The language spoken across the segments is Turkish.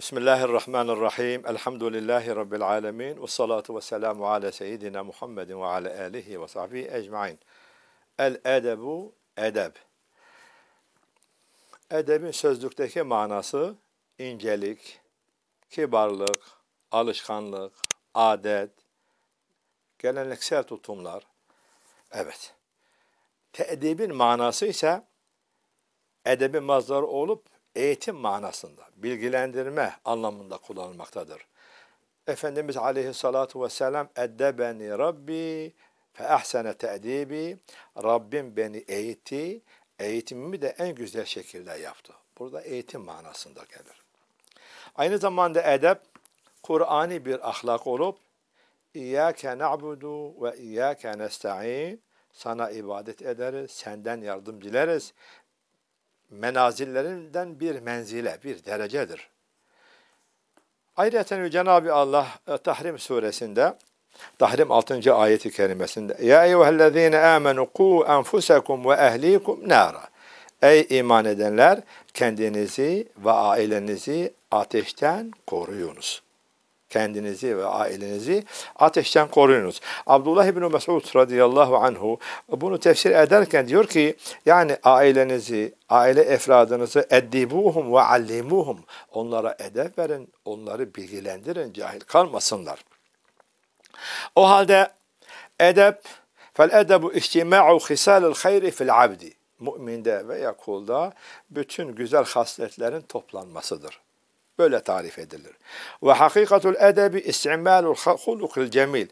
Bismillahirrahmanirrahim. Elhamdülillahi Rabbil alemin. Ve salatu ve selamu ala seyyidina Muhammedin ve ala alihi ve sahbihi ecmain. El edebu edeb. Edebin sözlükteki manası incelik, kibarlık, alışkanlık, adet, geleneksel tutumlar. Evet. Teedibin manası ise edebin mazları olup eğitim manasında, bilgilendirme anlamında kullanılmaktadır. Efendimiz aleyhissalatu vesselam beni Rabbi fe ahsene te'dibi Rabbim beni eğitti, eğitimimi de en güzel şekilde yaptı. Burada eğitim manasında gelir. Aynı zamanda edep, Kur'ani bir ahlak olup, İyyâke na'budu ve iyyâke nesta'in sana ibadet ederiz, senden yardım dileriz menazillerinden bir menzile, bir derecedir. Ayrıca Cenab-ı Allah e, Tahrim suresinde Tahrim 6. ayeti kerimesinde Ya eyyühellezine amenu ku enfusekum ve ehlikum nara Ey iman edenler kendinizi ve ailenizi ateşten koruyunuz kendinizi ve ailenizi ateşten koruyunuz. Abdullah İbni Mesud radıyallahu anhu bunu tefsir ederken diyor ki yani ailenizi, aile efradınızı eddibuhum ve allimuhum. Onlara edep verin, onları bilgilendirin, cahil kalmasınlar. O halde edep, fel edebu ihtima'u hisalil hayri fil abdi. Müminde veya kulda bütün güzel hasletlerin toplanmasıdır. Böyle tarif edilir. Ve hakikatul edebi istimalul hulukul cemil.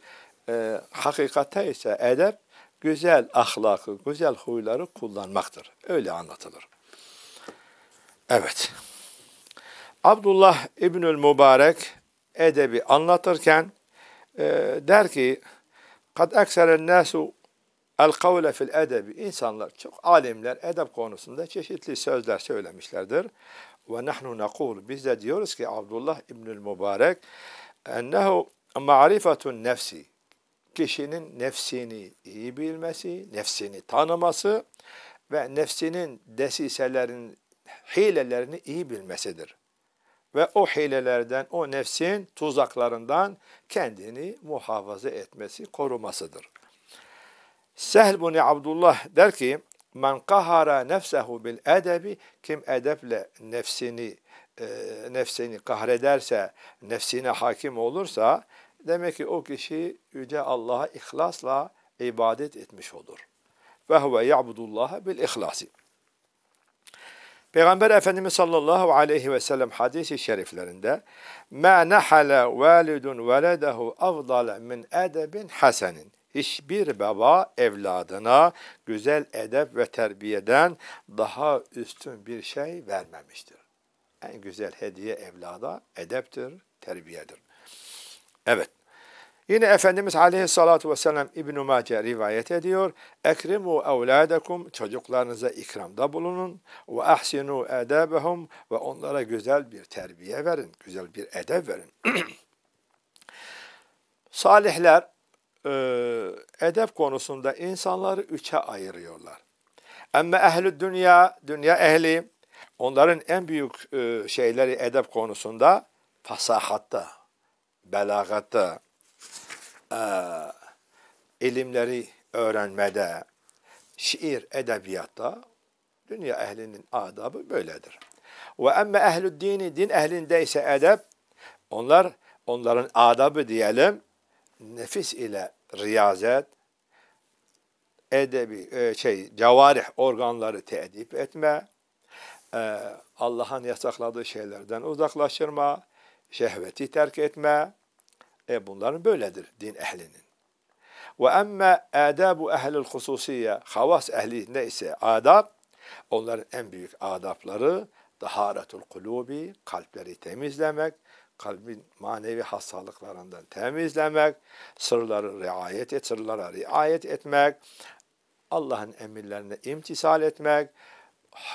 E, hakikate ise edep güzel ahlakı, güzel huyları kullanmaktır. Öyle anlatılır. Evet. Abdullah İbnül Mübarek edebi anlatırken e, der ki kad ekseren nasu el kavle fil edebi. İnsanlar çok alimler edep konusunda çeşitli sözler söylemişlerdir. Ve nahnu nakul. Biz de diyoruz ki Abdullah İbnül Mübarek ennehu ma'rifetun nefsi. Kişinin nefsini iyi bilmesi, nefsini tanıması ve nefsinin desiselerin hilelerini iyi bilmesidir. Ve o hilelerden, o nefsin tuzaklarından kendini muhafaza etmesi, korumasıdır. Sehl bin Abdullah der ki, man kahara nefsehu bil edebi kim edeple nefsini e, nefsini kahrederse, nefsine hakim olursa demek ki o kişi yüce Allah'a ihlasla ibadet etmiş olur. Ve huve ya'budullaha bil ihlasi. Peygamber Efendimiz sallallahu aleyhi ve sellem hadisi şeriflerinde "Ma نَحَلَ وَالِدٌ وَلَدَهُ أَفْضَلَ min اَدَبٍ حَسَنٍ hiçbir baba evladına güzel edep ve terbiyeden daha üstün bir şey vermemiştir. En güzel hediye evlada edeptir, terbiyedir. Evet. Yine Efendimiz Aleyhisselatü Vesselam İbn-i Mace rivayet ediyor. Ekrimu evladekum, çocuklarınıza ikramda bulunun. Ve ahsinu edebehum ve onlara güzel bir terbiye verin, güzel bir edeb verin. Salihler e, edep konusunda insanları üçe ayırıyorlar. Ama ehli dünya, dünya ehli, onların en büyük e, şeyleri edep konusunda fasahatta, belagatta, e, ilimleri öğrenmede, şiir, edebiyatta dünya ehlinin adabı böyledir. Ve emme ehlü dini, din ehlinde ise edep, onlar onların adabı diyelim, nefis ile riyazet, edebi e, şey cevarih organları tedip etme, e, Allah'ın yasakladığı şeylerden uzaklaştırma, şehveti terk etme. E bunların böyledir din ehlinin. Ve emme adabu ehlil hususiye, havas ehli ne ise adab, onların en büyük adapları taharetul kulubi, kalpleri temizlemek, kalbin manevi hastalıklarından temizlemek, sırları riayet et, sırlara riayet etmek, Allah'ın emirlerine imtisal etmek,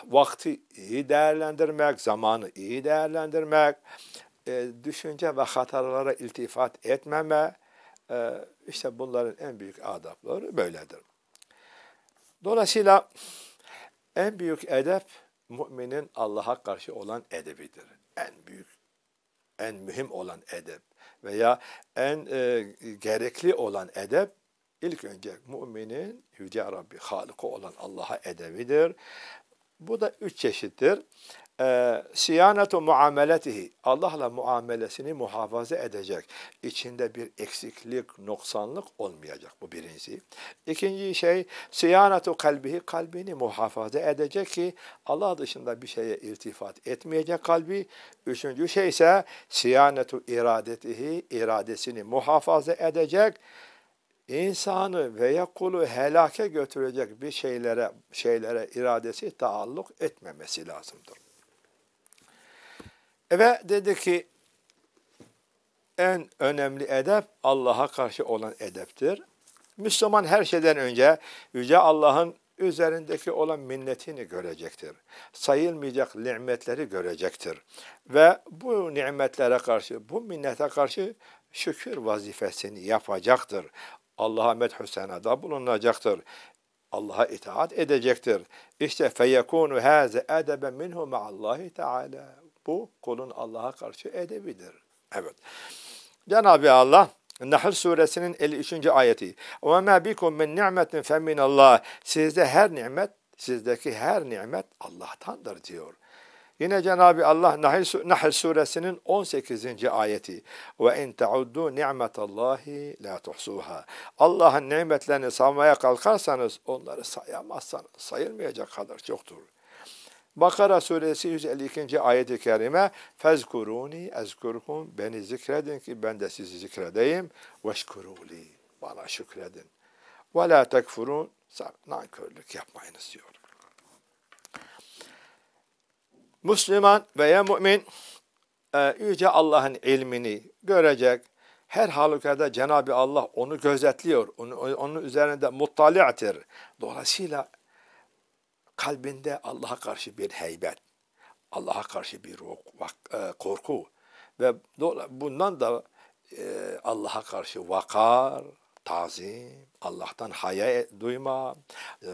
vakti iyi değerlendirmek, zamanı iyi değerlendirmek, e, düşünce ve hatalara iltifat etmeme, e, işte bunların en büyük adapları böyledir. Dolayısıyla en büyük edep, müminin Allah'a karşı olan edebidir. En büyük en mühim olan edep veya en e, gerekli olan edep ilk önce müminin Yüce Rabbi Halık'ı olan Allah'a edebidir. Bu da üç çeşittir e, siyanatu muameletihi Allah'la muamelesini muhafaza edecek. İçinde bir eksiklik, noksanlık olmayacak bu birincisi. İkinci şey siyanatu kalbihi kalbini muhafaza edecek ki Allah dışında bir şeye iltifat etmeyecek kalbi. Üçüncü şey ise siyanatu iradetihi iradesini muhafaza edecek insanı veya kulu helake götürecek bir şeylere şeylere iradesi taalluk etmemesi lazımdır. E, ve dedi ki en önemli edep Allah'a karşı olan edeptir. Müslüman her şeyden önce Yüce Allah'ın üzerindeki olan minnetini görecektir. Sayılmayacak nimetleri görecektir. Ve bu nimetlere karşı, bu minnete karşı şükür vazifesini yapacaktır. Allah'a medhü senada bulunacaktır. Allah'a itaat edecektir. İşte feyekûnu hâze edebe minhu ma'allahi teâlâ. Bu kulun Allah'a karşı edebidir. Evet. Cenab-ı Allah Nahl suresinin 53. ayeti. وَمَا بِكُمْ مِنْ نِعْمَةٍ فَمِنَ Allah Sizde her nimet, sizdeki her nimet Allah'tandır diyor. Yine Cenab-ı Allah Nahl suresinin 18. ayeti. Ve in tauddu ni'metallahi la tuhsuha. Allah'ın nimetlerini saymaya kalkarsanız onları sayamazsanız sayılmayacak kadar çoktur. Bakara suresi 152. ayet-i kerime Fezkuruni ezkurkum beni zikredin ki ben de sizi zikredeyim. Veşkuruli bana şükredin. Ve la tekfurun nankörlük yapmayınız diyor. Müslüman veya mümin e, Yüce Allah'ın ilmini görecek. Her halükarda Cenab-ı Allah onu gözetliyor. Onun, onun üzerinde muttaliatir. Dolayısıyla kalbinde Allah'a karşı bir heybet, Allah'a karşı bir e, korku ve bundan da e, Allah'a karşı vakar, tazim, Allah'tan haya duyma, e,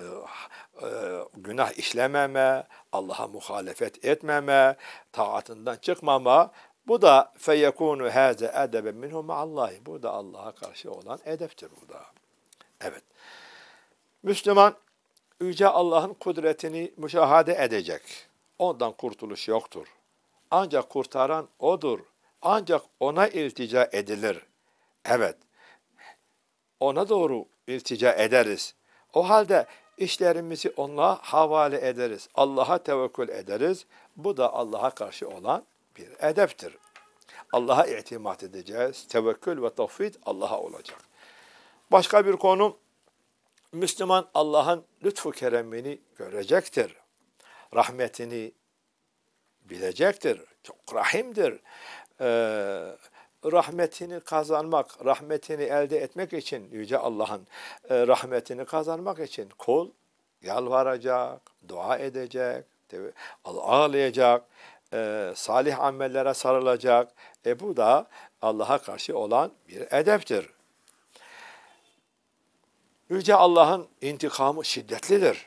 günah işlememe, Allah'a muhalefet etmeme, taatından çıkmama bu da feyekunu haze edebe minhu ma'allahi. Bu da Allah'a karşı olan edeptir da, Evet. Müslüman Yüce Allah'ın kudretini müşahade edecek. Ondan kurtuluş yoktur. Ancak kurtaran O'dur. Ancak O'na iltica edilir. Evet, O'na doğru iltica ederiz. O halde işlerimizi O'na havale ederiz. Allah'a tevekkül ederiz. Bu da Allah'a karşı olan bir edeptir. Allah'a itimat edeceğiz. Tevekkül ve tevfid Allah'a olacak. Başka bir konu Müslüman Allah'ın lütfu keremini görecektir. Rahmetini bilecektir. Çok rahimdir. Ee, rahmetini kazanmak, rahmetini elde etmek için Yüce Allah'ın e, rahmetini kazanmak için kul yalvaracak, dua edecek, ağlayacak, e, salih amellere sarılacak. E bu da Allah'a karşı olan bir edeptir. Yüce Allah'ın intikamı şiddetlidir.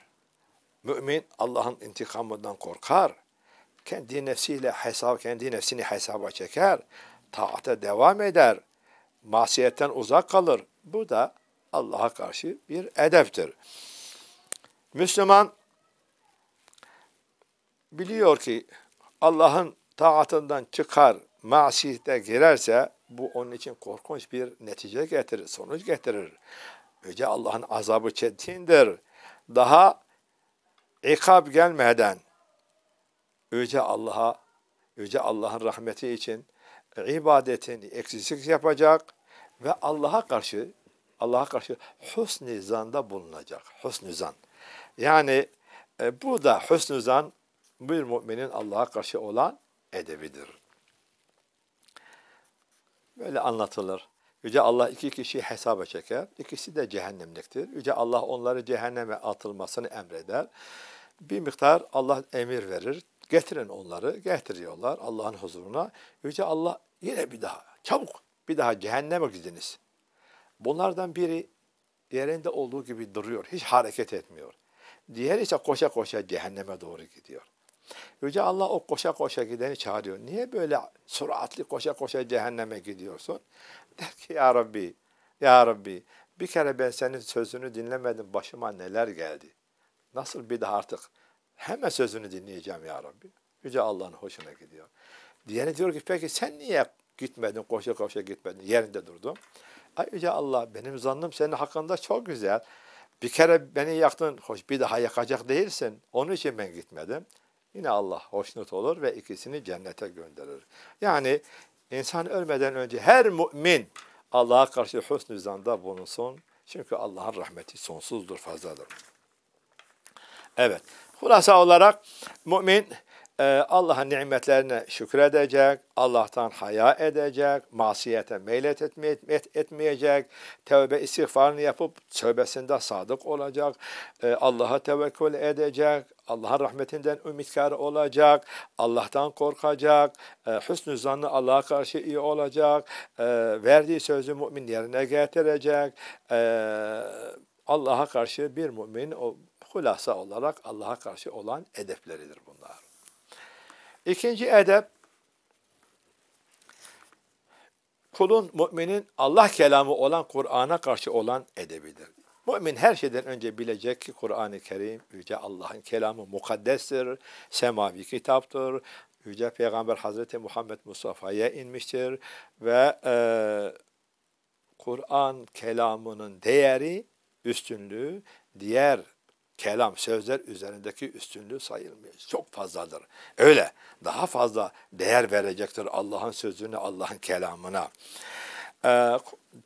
Mümin Allah'ın intikamından korkar. Kendi nefsiyle hesap, kendi nefsini hesaba çeker. Taata devam eder. Masiyetten uzak kalır. Bu da Allah'a karşı bir edeptir. Müslüman biliyor ki Allah'ın taatından çıkar, masiyete girerse bu onun için korkunç bir netice getirir, sonuç getirir. Yüce Allah'ın azabı çetindir. Daha ikab gelmeden Yüce Allah'a, Yüce Allah'ın rahmeti için ibadetini eksiksiz yapacak ve Allah'a karşı Allah'a karşı husnü zanda bulunacak. Husnü zan. Yani e, bu da husnü zan bir müminin Allah'a karşı olan edebidir. Böyle anlatılır. Yüce Allah iki kişi hesaba çeker. İkisi de cehennemliktir. Yüce Allah onları cehenneme atılmasını emreder. Bir miktar Allah emir verir. Getirin onları. Getiriyorlar Allah'ın huzuruna. Yüce Allah yine bir daha çabuk bir daha cehenneme gidiniz. Bunlardan biri yerinde olduğu gibi duruyor. Hiç hareket etmiyor. Diğeri ise koşa koşa cehenneme doğru gidiyor. Yüce Allah o koşa koşa gideni çağırıyor. Niye böyle süratli koşa koşa cehenneme gidiyorsun? Der ki ya Rabbi, ya Rabbi bir kere ben senin sözünü dinlemedim. Başıma neler geldi. Nasıl bir daha artık hemen sözünü dinleyeceğim ya Rabbi. Yüce Allah'ın hoşuna gidiyor. Diyeni diyor ki peki sen niye gitmedin, koşa koşa gitmedin, yerinde durdun? Ay Yüce Allah benim zannım senin hakkında çok güzel. Bir kere beni yaktın, hoş bir daha yakacak değilsin. Onun için ben gitmedim. Yine Allah hoşnut olur ve ikisini cennete gönderir. Yani insan ölmeden önce her mümin Allah'a karşı husnü zanda bulunsun. Çünkü Allah'ın rahmeti sonsuzdur, fazladır. Evet, hulasa olarak mümin ee, Allah'ın nimetlerine şükredecek, Allah'tan haya edecek, masiyete meylet etmeyecek, tövbe istiğfarını yapıp tövbesinde sadık olacak, e, Allah'a tevekkül edecek, Allah'ın rahmetinden ümitkar olacak, Allah'tan korkacak, e, hüsnü zannı Allah'a karşı iyi olacak, e, verdiği sözü mümin yerine getirecek, e, Allah'a karşı bir mümin o olarak Allah'a karşı olan edepleridir bunlar. İkinci edep, kulun, müminin Allah kelamı olan Kur'an'a karşı olan edebidir. Mümin her şeyden önce bilecek ki Kur'an-ı Kerim Yüce Allah'ın kelamı mukaddestir, semavi kitaptır, Yüce Peygamber Hazreti Muhammed Mustafa'ya inmiştir ve e, Kur'an kelamının değeri, üstünlüğü diğer kelam, sözler üzerindeki üstünlüğü sayılmıyor. Çok fazladır. Öyle. Daha fazla değer verecektir Allah'ın sözüne, Allah'ın kelamına. Ee,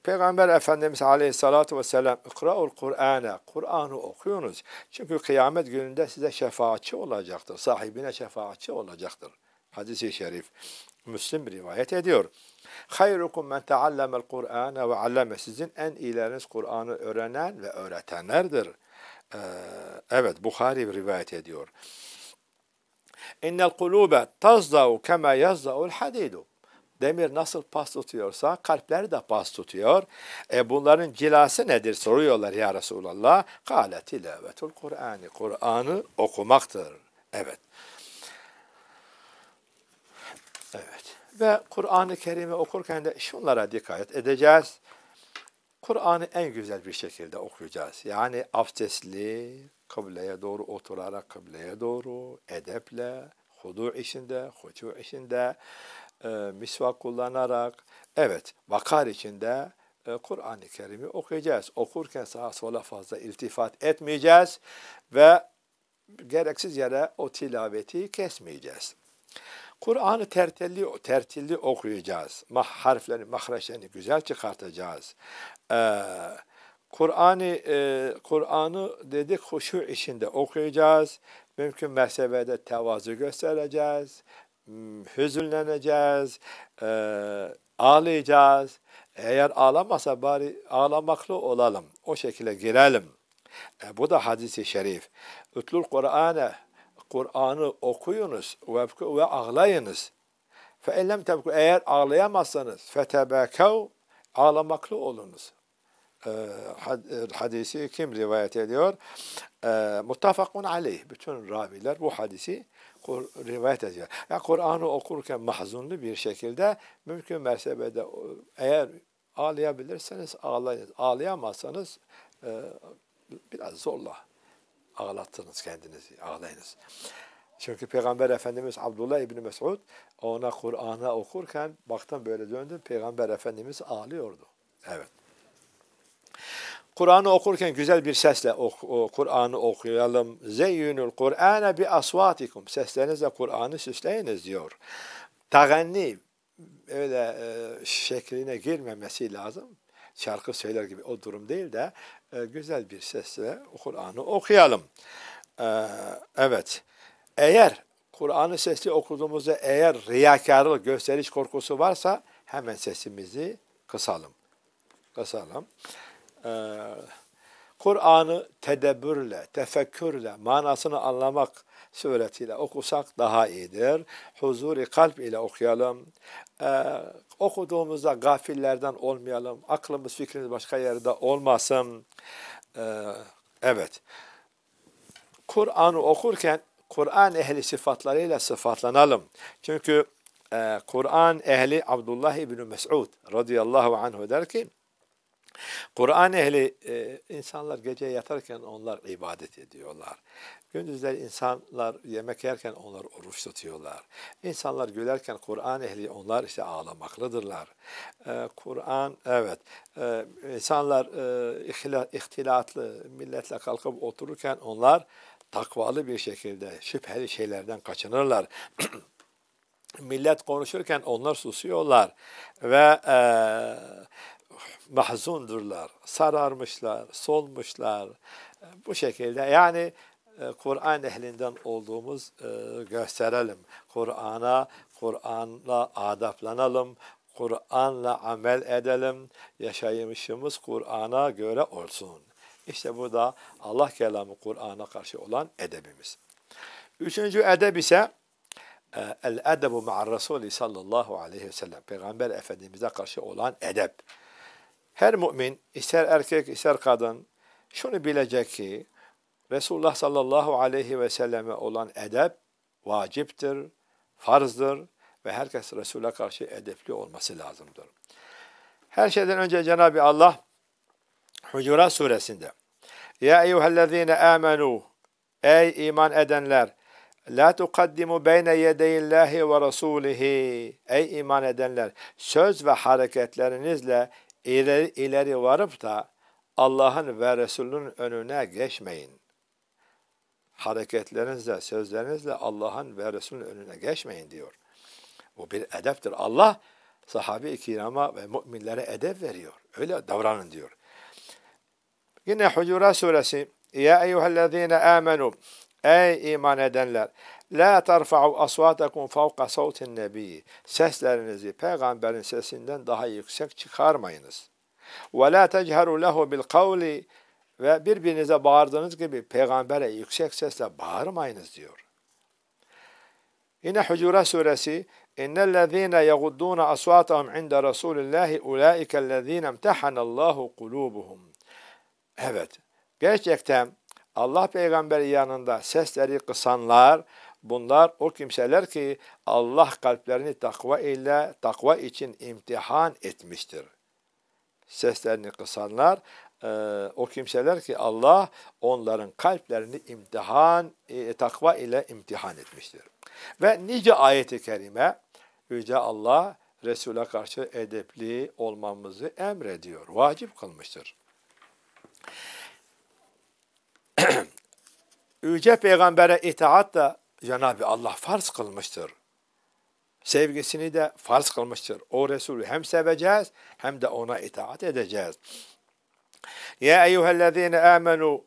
Peygamber Efendimiz Aleyhisselatü Vesselam ikraul Kur'an'a, Kur'an'ı okuyunuz. Çünkü kıyamet gününde size şefaatçi olacaktır. Sahibine şefaatçi olacaktır. Hadis-i şerif. Müslim rivayet ediyor. Hayrukum men teallemel Kur'an'a ve alleme. Sizin en iyileriniz Kur'an'ı öğrenen ve öğretenlerdir.'' Ee, evet Bukhari rivayet ediyor. İnnel kulube tazdau kema yazdaul hadidu. Demir nasıl pas tutuyorsa kalpler de pas tutuyor. E bunların cilası nedir soruyorlar ya Resulallah. Kale tilavetul Kur'an'ı. Kur'an'ı okumaktır. Evet. Evet. Ve Kur'an-ı Kerim'i okurken de şunlara dikkat edeceğiz. Kur'an'ı en güzel bir şekilde okuyacağız. Yani abdestli, kıbleye doğru oturarak kıbleye doğru, edeple, hudu içinde, hucu içinde, e, misvak kullanarak, evet vakar içinde e, Kur'an-ı Kerim'i okuyacağız. Okurken sağa sola fazla iltifat etmeyeceğiz ve gereksiz yere o tilaveti kesmeyeceğiz. Kur'an'ı tertilli, tertilli okuyacağız. Mah, harflerini, mahreçlerini güzel çıkartacağız. Ee, Kur'an'ı e, Kur'an'ı dedik huşu içinde okuyacağız. Mümkün mesebede tevazu göstereceğiz. Hmm, hüzünleneceğiz. E, ağlayacağız. Eğer ağlamasa bari ağlamaklı olalım. O şekilde girelim. E, bu da hadisi şerif. Utlul Kur'an'e Kur'an'ı okuyunuz ve ağlayınız. Fe ellem tebku eğer ağlayamazsanız fetebekev ağlamaklı olunuz. Ee, hadisi kim rivayet ediyor? Ee, muttafakun aleyh. Bütün raviler bu hadisi rivayet ediyor. Yani Kur'an'ı okurken mahzunlu bir şekilde mümkün mersebede e, eğer ağlayabilirseniz ağlayınız. Ağlayamazsanız e, biraz zorla ağlattınız kendinizi, ağlayınız. Çünkü Peygamber Efendimiz Abdullah İbni Mesud ona Kur'an'a okurken baktım böyle döndüm Peygamber Efendimiz ağlıyordu. Evet. Kur'an'ı okurken güzel bir sesle Kur'an'ı okuyalım. Zeyyünül Kur'ane bi asvatikum. Seslerinizle Kur'an'ı süsleyiniz diyor. Taganni öyle e, şekline girmemesi lazım. Şarkı söyler gibi o durum değil de e, güzel bir sesle Kur'an'ı okuyalım. E, evet, eğer Kur'an'ı sesli okuduğumuzda eğer riyakarlık, gösteriş korkusu varsa hemen sesimizi kısalım. Kısalım. E, Kur'an'ı tedebbürle, tefekkürle, manasını anlamak, suretiyle okusak daha iyidir. Huzuri kalp ile okuyalım. Ee, okuduğumuzda gafillerden olmayalım. Aklımız fikrimiz başka yerde olmasın. Ee, evet. Kur'an'ı okurken Kur'an ehli sıfatlarıyla sıfatlanalım. Çünkü e, Kur'an ehli Abdullah İbni Mes'ud radıyallahu anh der ki Kur'an ehli e, insanlar gece yatarken onlar ibadet ediyorlar. Gündüzler insanlar yemek yerken onlar oruç tutuyorlar. İnsanlar gülerken Kur'an ehli onlar işte ağlamaklıdırlar. E, Kur'an evet e, insanlar e, ihtilatlı milletle kalkıp otururken onlar takvalı bir şekilde şüpheli şeylerden kaçınırlar. Millet konuşurken onlar susuyorlar ve e, mahzundurlar, sararmışlar, solmuşlar. Bu şekilde yani e, Kur'an ehlinden olduğumuz e, gösterelim. Kur'an'a, Kur'an'la adaplanalım, Kur'an'la amel edelim, yaşayışımız Kur'an'a göre olsun. İşte bu da Allah kelamı Kur'an'a karşı olan edebimiz. Üçüncü edeb ise e, el edebu ma'ar Rasulü sallallahu aleyhi ve sellem. Peygamber Efendimiz'e karşı olan edep. Her mümin ister erkek ister kadın şunu bilecek ki Resulullah sallallahu aleyhi ve selleme olan edep vaciptir, farzdır ve herkes Resul'e karşı edepli olması lazımdır. Her şeyden önce Cenab-ı Allah Hucurat suresinde Ya eyyühellezine amenu Ey iman edenler La tukaddimu beyne yedeyillahi ve rasulihi Ey iman edenler söz ve hareketlerinizle ileri, ileri varıp da Allah'ın ve Resul'ün önüne geçmeyin. Hareketlerinizle, sözlerinizle Allah'ın ve Resul'ün önüne geçmeyin diyor. Bu bir edeptir. Allah sahabe-i kirama ve müminlere edep veriyor. Öyle davranın diyor. Yine Hucurat suresi Ya eyyühellezine amenu Ey iman edenler! La terfa'u asvatakum fawqa savtin Nabi Seslerinizi peygamberin sesinden daha yüksek çıkarmayınız. Ve la techeru lehu bil kavli ve birbirinize bağırdığınız gibi peygambere yüksek sesle bağırmayınız diyor. Yine Hucura suresi اِنَّ الَّذ۪ينَ يَغُدُّونَ أَصْوَاتَهُمْ عِنْدَ رَسُولِ اللّٰهِ اُولَٰئِكَ الَّذ۪ينَ اَمْتَحَنَ اللّٰهُ قُلُوبُهُمْ Evet, gerçekten Allah peygamberi yanında sesleri kısanlar Bunlar o kimseler ki Allah kalplerini takva ile takva için imtihan etmiştir. Seslerini kısanlar e, o kimseler ki Allah onların kalplerini imtihan e, takva ile imtihan etmiştir. Ve nice ayeti kerime Yüce Allah Resul'e karşı edepli olmamızı emrediyor. Vacip kılmıştır. Yüce Peygamber'e itaat da Cenab-ı Allah farz kılmıştır. Sevgisini de farz kılmıştır. O Resulü hem seveceğiz hem de ona itaat edeceğiz. Ya eyyühellezine amenu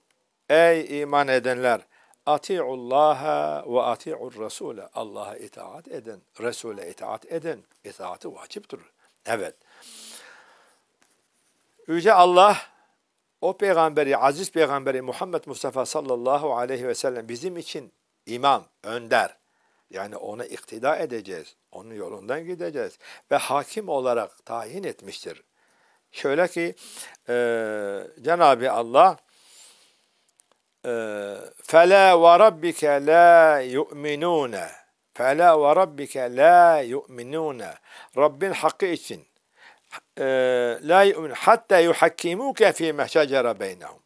Ey iman edenler! Ati'ullaha ve ati'ur Resul'e. Allah'a itaat edin. Resul'e itaat edin. İtaatı vaciptir. Evet. Yüce Allah o peygamberi, aziz peygamberi Muhammed Mustafa sallallahu aleyhi ve sellem bizim için imam, önder. Yani ona iktida edeceğiz. Onun yolundan gideceğiz. Ve hakim olarak tayin etmiştir. Şöyle ki e, Cenab-ı Allah فَلَا وَرَبِّكَ لَا يُؤْمِنُونَ فَلَا وَرَبِّكَ لَا يُؤْمِنُونَ Rabbin hakkı için e, la yu'min hatta yuhakkimuke fi mehşecere beynehum.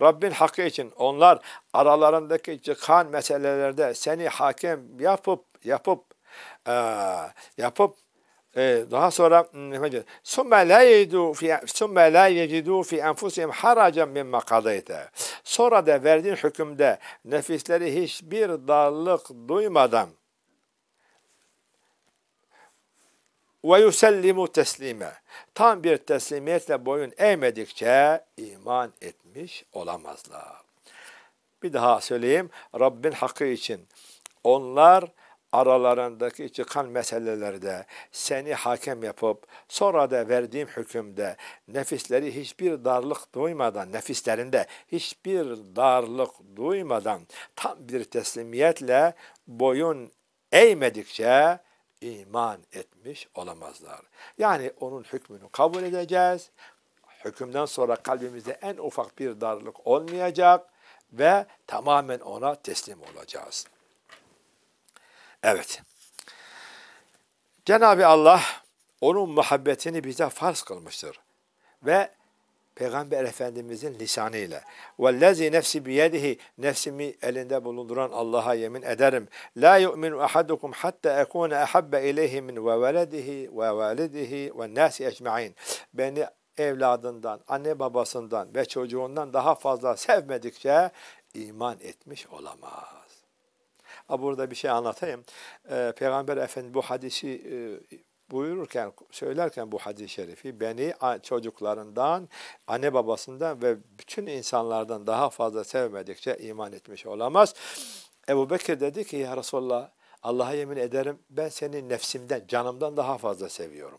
Rabbin hakkı için onlar aralarındaki çıkan meselelerde seni hakem yapıp yapıp e, yapıp e, daha sonra ثُمَّ لَا يَجِدُوا فِي أَنْفُسِهِمْ حَرَجًا مِمَّ قَضَيْتَ Sonra da verdiğin hükümde nefisleri hiçbir darlık duymadan ve yusellimu teslime. Tam bir teslimiyetle boyun eğmedikçe iman etmiş olamazlar. Bir daha söyleyeyim. Rabbin hakkı için onlar aralarındaki çıkan meselelerde seni hakem yapıp sonra da verdiğim hükümde nefisleri hiçbir darlık duymadan, nefislerinde hiçbir darlık duymadan tam bir teslimiyetle boyun eğmedikçe iman etmiş olamazlar. Yani onun hükmünü kabul edeceğiz. Hükümden sonra kalbimizde en ufak bir darlık olmayacak ve tamamen ona teslim olacağız. Evet. Cenab-ı Allah onun muhabbetini bize farz kılmıştır. Ve Peygamber Efendimizin lisanıyla. Vellezî nefsi biyedihi nefsimi elinde bulunduran Allah'a yemin ederim. La yu'minu ahadukum hatta ekune ahabbe ileyhi min ve veledihi ve validihi ve nasi ecmain. Beni evladından, anne babasından ve çocuğundan daha fazla sevmedikçe iman etmiş olamaz. Ha, burada bir şey anlatayım. Ee, Peygamber Efendimiz bu hadisi e, buyururken, söylerken bu hadis-i şerifi beni çocuklarından, anne babasından ve bütün insanlardan daha fazla sevmedikçe iman etmiş olamaz. Ebu Bekir dedi ki ya Resulallah Allah'a yemin ederim ben seni nefsimden, canımdan daha fazla seviyorum.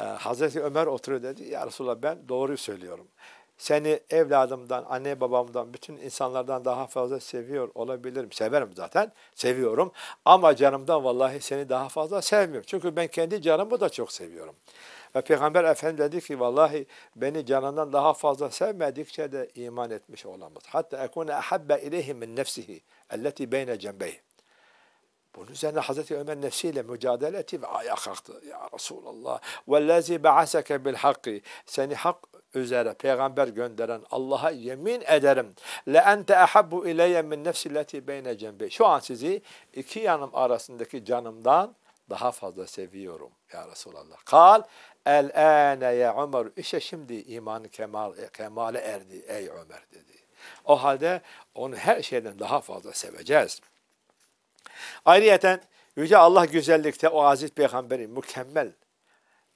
Ee, Hazreti Ömer oturuyor dedi ya Resulallah ben doğruyu söylüyorum. Seni evladımdan, anne babamdan, bütün insanlardan daha fazla seviyor olabilirim. Severim zaten, seviyorum. Ama canımdan vallahi seni daha fazla sevmiyorum. Çünkü ben kendi canımı da çok seviyorum. Ve Peygamber Efendimiz dedi ki vallahi beni canından daha fazla sevmedikçe de iman etmiş olamaz. Hatta ekune ahabbe ileyhi min nefsihi elleti beyne cembeyhi. Bunun üzerine Hazreti Ömer nefsiyle mücadele etti ve ayağa kalktı. Ya Resulallah, vellezi ba'aseke bil hakkı. Seni hak üzere peygamber gönderen Allah'a yemin ederim. Le ente ahabbu ileyye min nefsi lati beyne cembi. Şu an sizi iki yanım arasındaki canımdan daha fazla seviyorum ya Resulallah. Kal el ene ya Ömer. İşte şimdi iman kemal, kemale erdi ey Ömer dedi. O halde onu her şeyden daha fazla seveceğiz. Ayrıca Yüce Allah güzellikte o aziz peygamberi mükemmel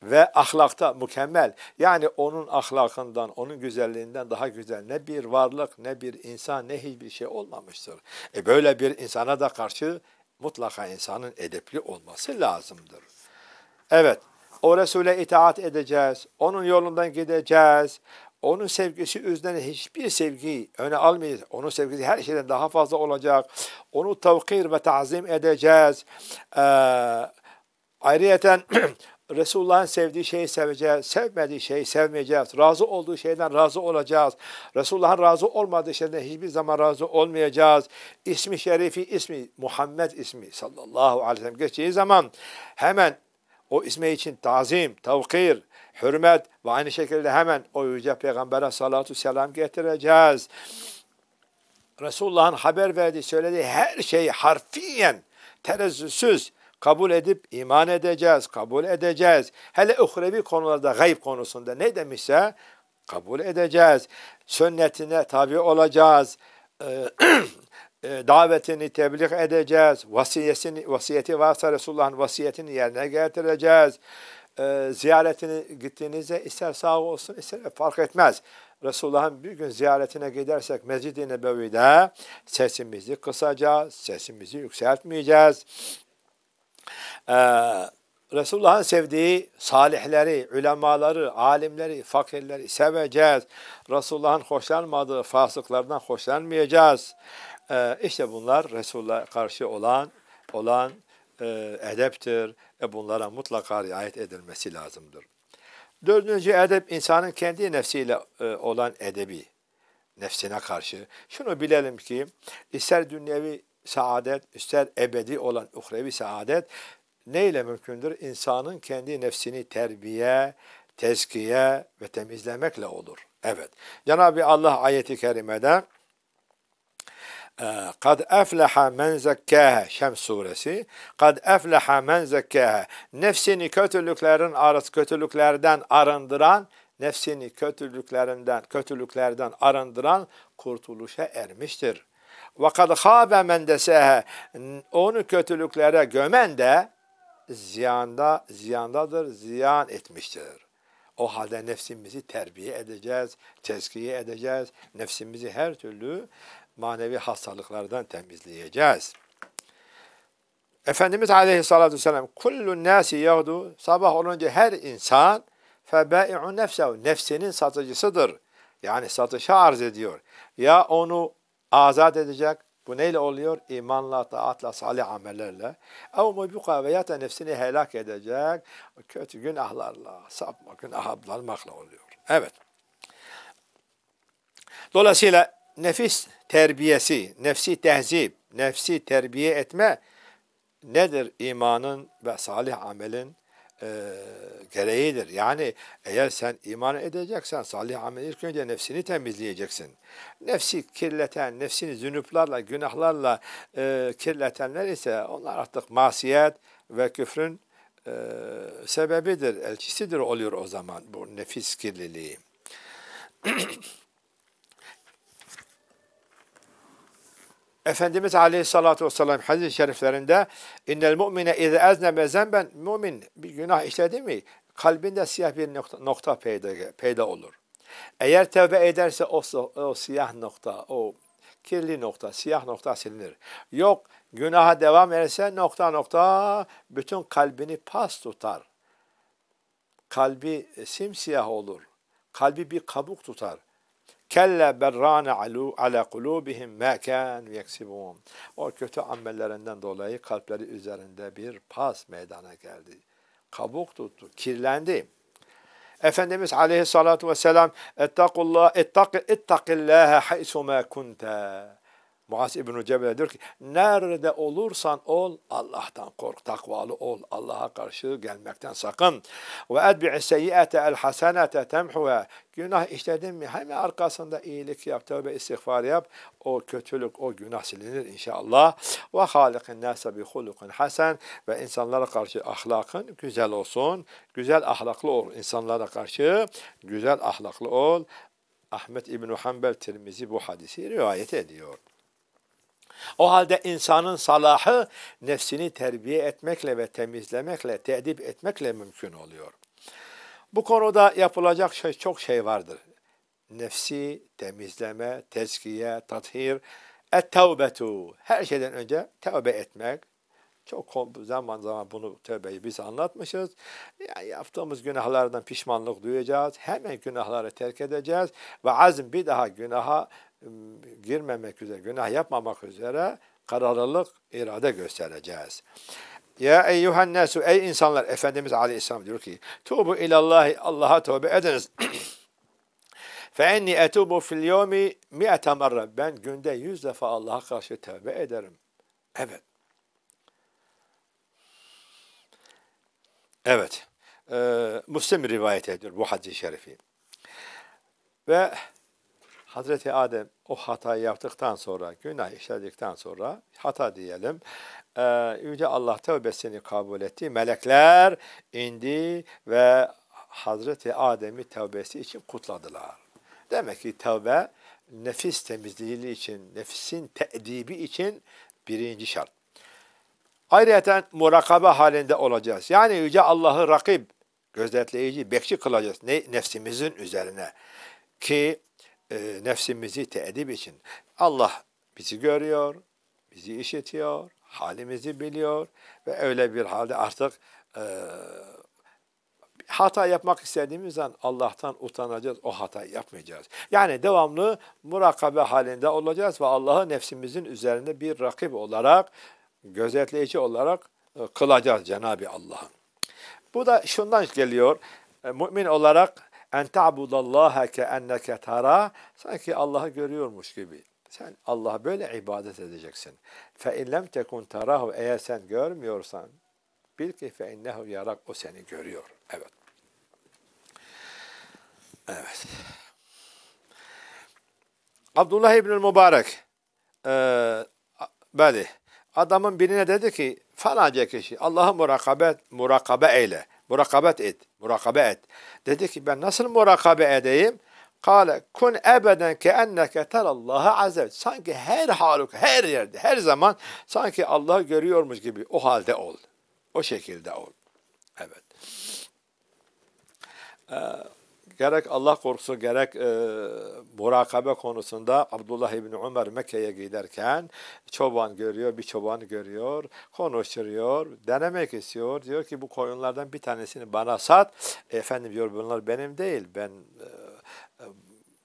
ve ahlakta mükemmel. Yani onun ahlakından, onun güzelliğinden daha güzel ne bir varlık, ne bir insan, ne hiçbir şey olmamıştır. E böyle bir insana da karşı mutlaka insanın edepli olması lazımdır. Evet, o Resul'e itaat edeceğiz, onun yolundan gideceğiz, onun sevgisi üzerine hiçbir sevgi öne almayız Onun sevgisi her şeyden daha fazla olacak. Onu tavkir ve tazim edeceğiz. Ee, ayrıyeten Resulullah'ın sevdiği şeyi seveceğiz, sevmediği şeyi sevmeyeceğiz, razı olduğu şeyden razı olacağız. Resulullah'ın razı olmadığı şeyden hiçbir zaman razı olmayacağız. İsmi şerifi, ismi Muhammed ismi sallallahu aleyhi ve sellem geçtiği zaman hemen o isme için tazim, tavkir, hürmet ve aynı şekilde hemen o yüce peygambere salatu selam getireceğiz. Resulullah'ın haber verdiği, söylediği her şeyi harfiyen, terezzüsüz, Kabul edip iman edeceğiz, kabul edeceğiz. Hele uhrevi konularda, gayb konusunda ne demişse kabul edeceğiz. Sünnetine tabi olacağız. Ee, e, davetini tebliğ edeceğiz. Vasiyesini, vasiyeti varsa Resulullah'ın vasiyetini yerine getireceğiz. Ee, ziyaretini gittiğinizde ister sağ olsun ister fark etmez. Resulullah'ın bir gün ziyaretine gidersek Mescid-i Nebevi'de sesimizi kısacağız, sesimizi yükseltmeyeceğiz. Ee, Resulullah'ın sevdiği salihleri, ülemaları, alimleri, fakirleri seveceğiz. Resulullah'ın hoşlanmadığı fasıklardan hoşlanmayacağız. Ee, işte bunlar Resulullah'a karşı olan olan e, edeptir. bunlara mutlaka riayet edilmesi lazımdır. Dördüncü edep insanın kendi nefsiyle e, olan edebi. Nefsine karşı. Şunu bilelim ki ister dünyevi saadet, ister ebedi olan uhrevi saadet neyle mümkündür? İnsanın kendi nefsini terbiye, tezkiye ve temizlemekle olur. Evet. Cenab-ı Allah ayeti kerimede قَدْ اَفْلَحَ مَنْ زَكَّاهَا Şems suresi قَدْ اَفْلَحَ مَنْ زَكَّاهَا Nefsini kötülüklerin arası kötülüklerden arındıran nefsini kötülüklerinden kötülüklerden arındıran kurtuluşa ermiştir. وَقَدْ خَابَ مَنْ دَسَهَ Onu kötülüklere gömen de ziyanda, ziyandadır, ziyan etmiştir. O halde nefsimizi terbiye edeceğiz, tezkiye edeceğiz. Nefsimizi her türlü manevi hastalıklardan temizleyeceğiz. Efendimiz Aleyhisselatü Vesselam kullu nasi yahdu sabah olunca her insan febai'u nefsehu nefsinin satıcısıdır. Yani satışa arz ediyor. Ya onu azat edecek. Bu neyle oluyor? İmanla, taatla, salih amellerle. Ama mubuka veya da nefsini helak edecek kötü günahlarla, sapma, günaha bulanmakla oluyor. Evet. Dolayısıyla nefis terbiyesi, nefsi tehzip, nefsi terbiye etme nedir imanın ve salih amelin e, gereğidir. Yani eğer sen iman edeceksen salih amel ilk önce nefsini temizleyeceksin. Nefsi kirleten, nefsini zünüplarla, günahlarla e, kirletenler ise onlar artık masiyet ve küfrün e, sebebidir, elçisidir oluyor o zaman bu nefis kirliliği. Efendimiz Aleyhisselatü Vesselam hadis-i şeriflerinde innel mu'mine iz ezneme zemben mümin bir günah işledi mi kalbinde siyah bir nokta, nokta peyda, peyda olur. Eğer tevbe ederse o, o siyah nokta, o kirli nokta, siyah nokta silinir. Yok günaha devam ederse nokta nokta bütün kalbini pas tutar. Kalbi e, simsiyah olur. Kalbi bir kabuk tutar. Kelle berrane alu ala kulubihim ma kan yeksibun. O kötü amellerinden dolayı kalpleri üzerinde bir pas meydana geldi. Kabuk tuttu, kirlendi. Efendimiz aleyhissalatu vesselam ettakullah ettak ettakillâhe haysumâ kunte. Muaz İbn-i Cebel diyor ki nerede olursan ol Allah'tan kork, takvalı ol, Allah'a karşı gelmekten sakın. Ve edbi'i seyyiyete el hasenete temhuve. Günah işledin mi hemen arkasında iyilik yap, tövbe istiğfar yap. O kötülük, o günah silinir inşallah. Ve halikin nase bi hulukun hasen ve insanlara karşı ahlakın güzel olsun. Güzel ahlaklı ol insanlara karşı. Güzel ahlaklı ol. Ahmet İbn-i Hanbel Tirmizi bu hadisi rivayet ediyor. O halde insanın salahı nefsini terbiye etmekle ve temizlemekle, tedip etmekle mümkün oluyor. Bu konuda yapılacak şey, çok şey vardır. Nefsi temizleme, tezkiye, tathir, et Her şeyden önce tevbe etmek, çok zaman zaman bunu tövbeyi biz anlatmışız. Yani yaptığımız günahlardan pişmanlık duyacağız. Hemen günahları terk edeceğiz ve azm bir daha günaha girmemek üzere, günah yapmamak üzere kararlılık, irade göstereceğiz. Ya eyyühen nesu, ey insanlar, Efendimiz Aleyhisselam diyor ki, tuğbu ilallahi, Allah'a tövbe ediniz. Fe enni etubu fil yomi mi'ete marra. Ben günde yüz defa Allah'a karşı tövbe ederim. Evet. Evet. Ee, Müslim rivayet ediyor bu hadis-i şerifi. Ve Hazreti Adem o hatayı yaptıktan sonra, günah işledikten sonra, hata diyelim, e, Yüce Allah tövbesini kabul etti. Melekler indi ve Hazreti Adem'i tövbesi için kutladılar. Demek ki tövbe nefis temizliği için, nefsin teedibi için birinci şart. Ayrıca murakabe halinde olacağız. Yani Yüce Allah'ı rakip, gözetleyici, bekçi kılacağız ne, nefsimizin üzerine. Ki e, nefsimizi teedip için. Allah bizi görüyor, bizi işitiyor, halimizi biliyor ve öyle bir halde artık e, hata yapmak istediğimiz zaman Allah'tan utanacağız, o hatayı yapmayacağız. Yani devamlı murakabe halinde olacağız ve Allah'ı nefsimizin üzerinde bir rakip olarak, gözetleyici olarak e, kılacağız Cenab-ı Allah'ın. Bu da şundan geliyor, e, mümin olarak en ta'budallaha ke enneke tara. Sanki Allah'ı görüyormuş gibi. Sen Allah'a böyle ibadet edeceksin. Fe in lem tekun tarahu eğer sen görmüyorsan bil ki fe innehu yarak o seni görüyor. Evet. Evet. Abdullah İbnül Mübarek e, böyle adamın birine dedi ki falanca kişi Allah'ı murakabet murakabe eyle. Murakabet et. Murakabe et. Dedi ki ben nasıl murakabe edeyim? Kale kun ebeden ke enneke terallaha azze Sanki her haluk, her yerde, her zaman sanki Allah görüyormuş gibi o halde ol. O şekilde ol. Evet. Ee, gerek Allah korkusu gerek e, murakabe konusunda Abdullah İbni Ömer Mekke'ye giderken çoban görüyor, bir çoban görüyor, konuşturuyor, denemek istiyor. Diyor ki bu koyunlardan bir tanesini bana sat. Efendim diyor bunlar benim değil, ben e, e,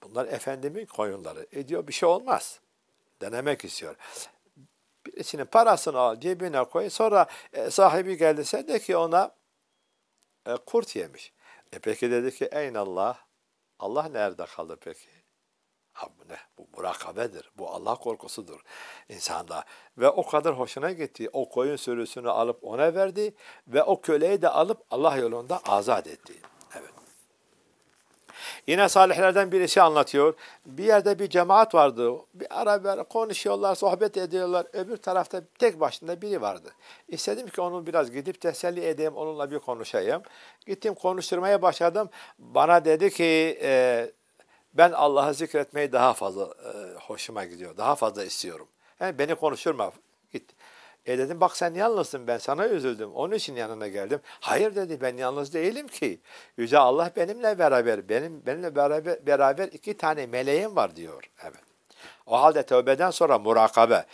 bunlar efendimin koyunları. E diyor bir şey olmaz. Denemek istiyor birisinin parasını al cebine koy. Sonra e, sahibi geldi sen de ki ona e, kurt yemiş. E peki dedi ki Eyn Allah. Allah nerede kaldı peki? Ha bu ne? Bu murakabedir. Bu Allah korkusudur insanda. Ve o kadar hoşuna gitti. O koyun sürüsünü alıp ona verdi ve o köleyi de alıp Allah yolunda azat etti. Yine salihlerden birisi anlatıyor. Bir yerde bir cemaat vardı. Bir ara böyle konuşuyorlar, sohbet ediyorlar. Öbür tarafta tek başına biri vardı. İstedim ki onun biraz gidip teselli edeyim, onunla bir konuşayım. Gittim konuşturmaya başladım. Bana dedi ki, e, ben Allah'ı zikretmeyi daha fazla e, hoşuma gidiyor, daha fazla istiyorum. Yani beni konuşturma, e dedim bak sen yalnızsın ben sana üzüldüm. Onun için yanına geldim. Hayır dedi ben yalnız değilim ki. Yüce Allah benimle beraber, benim benimle beraber, beraber iki tane meleğim var diyor. Evet. O halde tövbeden sonra murakabe.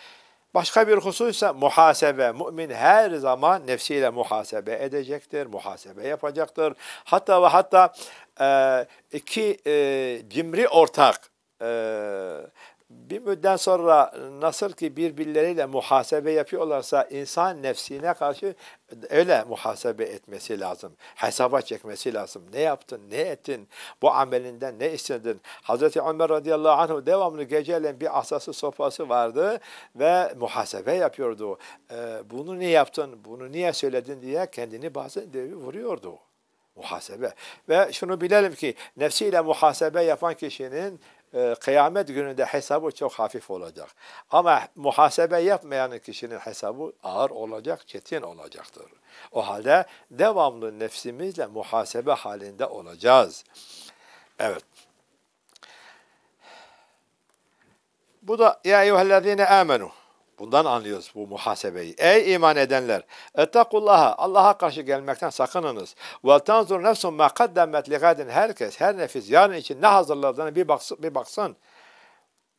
Başka bir hususuysa muhasebe. Mümin her zaman nefsiyle muhasebe edecektir, muhasebe yapacaktır. Hatta ve hatta e, iki e, cimri ortak e, bir müddet sonra nasıl ki birbirleriyle muhasebe yapıyorlarsa insan nefsine karşı öyle muhasebe etmesi lazım. Hesaba çekmesi lazım. Ne yaptın, ne ettin, bu amelinden ne istedin? Hazreti Ömer radıyallahu anh devamlı geceyle bir asası sopası vardı ve muhasebe yapıyordu. Ee, bunu niye yaptın, bunu niye söyledin diye kendini bazen devi vuruyordu. Muhasebe. Ve şunu bilelim ki nefsiyle muhasebe yapan kişinin ee, kıyamet gününde hesabı çok hafif olacak. Ama muhasebe yapmayan kişinin hesabı ağır olacak, çetin olacaktır. O halde devamlı nefsimizle muhasebe halinde olacağız. Evet. Bu da ya eyyühellezine amenu. Bundan anlıyoruz bu muhasebeyi. Ey iman edenler! Ettakullaha, Allah'a karşı gelmekten sakınınız. Ve tanzur nefsun ma kaddemet ligadin. Herkes, her nefis yarın için ne hazırladığını bir baksın. Bir baksın,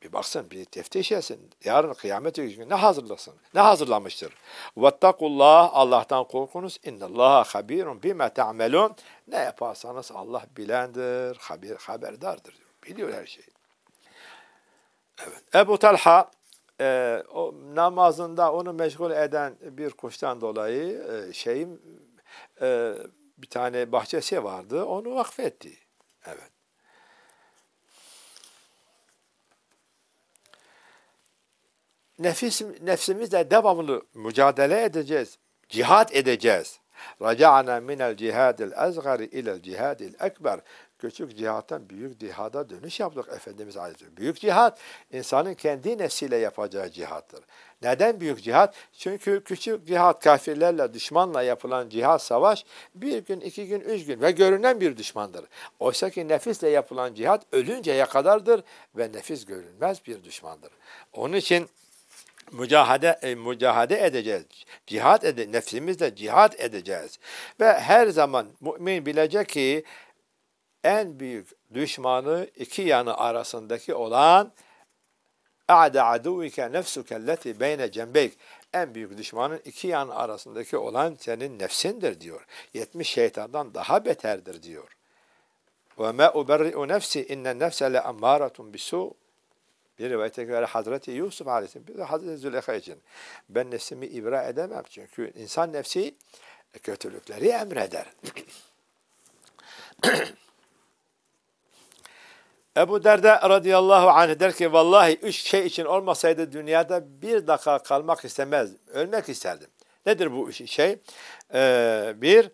bir, baksın, bir teftiş etsin. Yarın kıyamet günü ne hazırlasın? Ne hazırlamıştır? Vettakullah, Allah'tan korkunuz. İnnallaha habirun bime te'amelun. Ne yaparsanız Allah bilendir, habir, haberdardır. Biliyor her şeyi. Evet. Ebu Talha e, o namazında onu meşgul eden bir kuştan dolayı e, şeyim e, bir tane bahçesi vardı. Onu vakfetti. Evet. Nefis, nefsimizle devamlı mücadele edeceğiz. Cihat edeceğiz. Raca'na minel cihadil azgari ilel cihadil ekber küçük cihattan büyük cihada dönüş yaptık Efendimiz Aleyhisselam. Büyük cihat insanın kendi nefsiyle yapacağı cihattır. Neden büyük cihat? Çünkü küçük cihat kafirlerle, düşmanla yapılan cihat savaş bir gün, iki gün, üç gün ve görünen bir düşmandır. Oysa ki nefisle yapılan cihat ölünceye kadardır ve nefis görünmez bir düşmandır. Onun için mücahade e, mücahade edeceğiz. Cihat ede nefsimizle cihat edeceğiz. Ve her zaman mümin bilecek ki en büyük düşmanı iki yanı arasındaki olan اَعْدَ عَدُوِكَ نَفْسُكَ الَّتِي بَيْنَ cembeyk En büyük düşmanın iki yan arasındaki olan senin nefsindir diyor. Yetmiş şeytandan daha beterdir diyor. وَمَا اُبَرِّئُ نَفْسِ اِنَّ النَّفْسَ لَاَمَّارَةٌ بِسُوءٍ bir rivayete göre Hazreti Yusuf Aleyhisselam, bir de Hazreti Züleyha için. Ben nefsimi ibra edemem çünkü insan nefsi kötülükleri emreder. Ebu Derde radıyallahu anh der ki vallahi üç şey için olmasaydı dünyada bir dakika kalmak istemez, ölmek isterdim. Nedir bu üç şey? Ee, bir,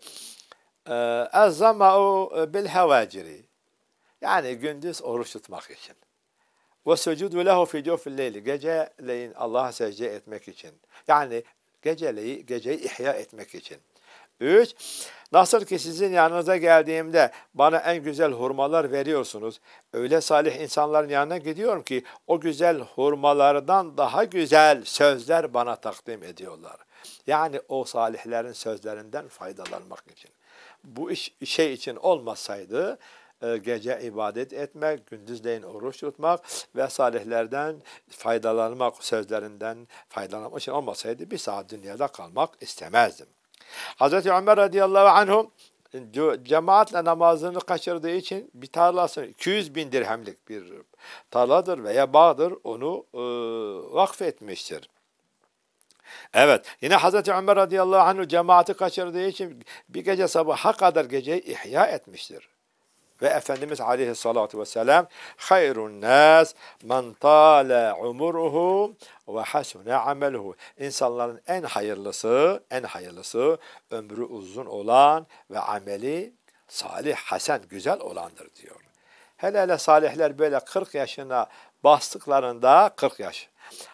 ez zama'u bil havaciri. Yani gündüz oruç tutmak için. Ve sucudu lehu fi cofil leyli. Geceleyin Allah'a secde etmek için. Yani geceleyi, geceyi ihya etmek için. Üç, Nasıl ki sizin yanınıza geldiğimde bana en güzel hurmalar veriyorsunuz. Öyle salih insanların yanına gidiyorum ki o güzel hurmalardan daha güzel sözler bana takdim ediyorlar. Yani o salihlerin sözlerinden faydalanmak için. Bu iş, şey için olmasaydı e, gece ibadet etmek, gündüzleyin oruç tutmak ve salihlerden faydalanmak, sözlerinden faydalanmak için olmasaydı bir saat dünyada kalmak istemezdim. Hazreti Ömer radıyallahu anhum cemaatle namazını kaçırdığı için bir tarlasını 200 bin dirhemlik bir tarladır veya bağdır onu e, vakfetmiştir. Evet. Yine Hazreti Ömer radıyallahu anh cemaati kaçırdığı için bir gece sabaha kadar geceyi ihya etmiştir. Ve Efendimiz aleyhissalatu vesselam hayrun nas men tale umuruhu ve hasune ameluhu. İnsanların en hayırlısı, en hayırlısı ömrü uzun olan ve ameli salih, hasen, güzel olandır diyor. Hele hele salihler böyle 40 yaşına bastıklarında 40 yaş.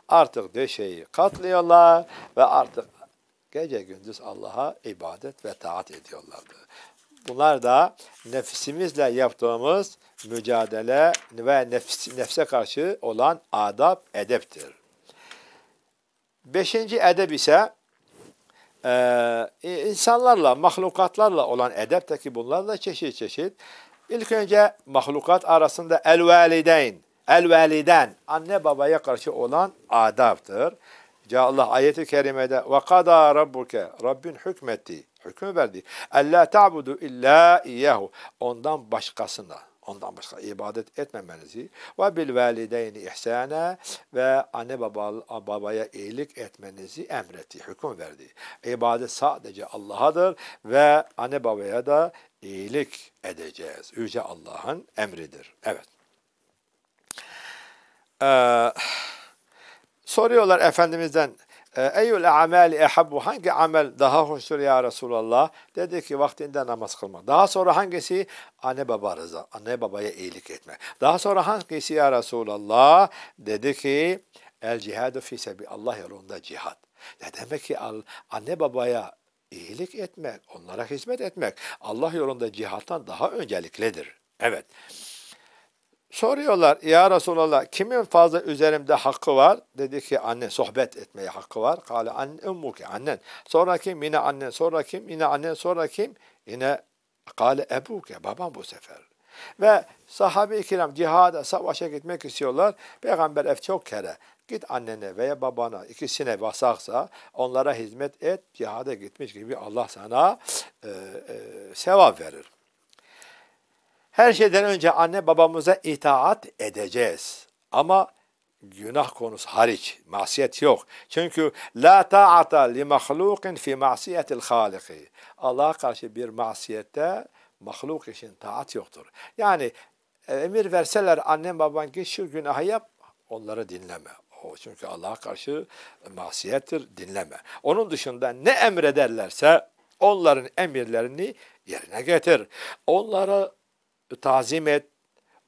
Artık döşeyi katlıyorlar ve artık gece gündüz Allah'a ibadet ve taat ediyorlardı. Bunlar da nefsimizle yaptığımız mücadele ve nefs, nefse karşı olan adab, edeptir. Beşinci edep ise e, insanlarla, mahlukatlarla olan edep bunlar da çeşit çeşit. İlk önce mahlukat arasında el-valideyn, el-validen, anne babaya karşı olan adaptır. Ya Allah ayeti kerimede ve kada rabbuke Rabbin hükmetti hükmü verdi. Allah ta'budu illa iyyahu. Ondan başkasına ondan başka ibadet etmemenizi ve bil valideyni ihsana ve anne babal babaya iyilik etmenizi emretti, hüküm verdi. İbadet sadece Allah'adır ve anne babaya da iyilik edeceğiz. Yüce Allah'ın emridir. Evet. Ee, soruyorlar Efendimiz'den e, Eyül amel ehabbu hangi amel daha hoştur ya Resulallah? Dedi ki vaktinde namaz kılmak. Daha sonra hangisi? Anne baba rıza, anne babaya iyilik etmek. Daha sonra hangisi ya Resulallah? Dedi ki el cihadu fi sebi Allah yolunda cihat. Ne demek ki anne babaya iyilik etmek, onlara hizmet etmek Allah yolunda cihattan daha önceliklidir. Evet. Soruyorlar ya Resulallah kimin fazla üzerimde hakkı var? Dedi ki anne sohbet etmeye hakkı var. Kale anne ummuki annen. Sonra kim? Yine annen. Sonra kim? Yine annen. Sonra kim? Yine kale ebuke babam bu sefer. Ve sahabe-i kiram cihada, savaşa gitmek istiyorlar. Peygamber ev çok kere git annene veya babana ikisine vasaksa onlara hizmet et cihada gitmiş gibi Allah sana e, e, sevap verir. Her şeyden önce anne babamıza itaat edeceğiz. Ama günah konusu hariç, masiyet yok. Çünkü la ta'ata li mahlukin fi masiyetil haliki. Allah'a karşı bir masiyette mahluk için taat yoktur. Yani e, emir verseler annen baban ki şu günahı yap, onları dinleme. O çünkü Allah'a karşı masiyettir, dinleme. Onun dışında ne emrederlerse onların emirlerini yerine getir. Onlara tazim et,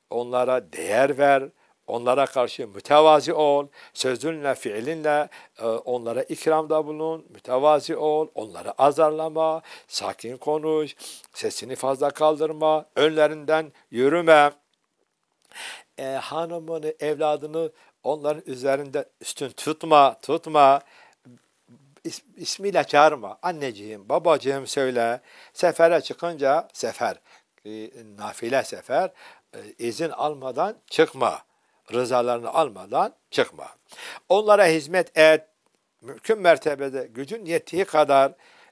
onlara değer ver, onlara karşı mütevazi ol, sözünle, fiilinle e, onlara ikramda bulun, mütevazi ol, onları azarlama, sakin konuş, sesini fazla kaldırma, önlerinden yürüme. E, hanımını, evladını onların üzerinde üstün tutma, tutma ismiyle çağırma. Anneciğim, babacığım söyle. Sefere çıkınca sefer. Ee, nafile sefer e, izin almadan çıkma. Rızalarını almadan çıkma. Onlara hizmet et. Mümkün mertebede gücün yettiği kadar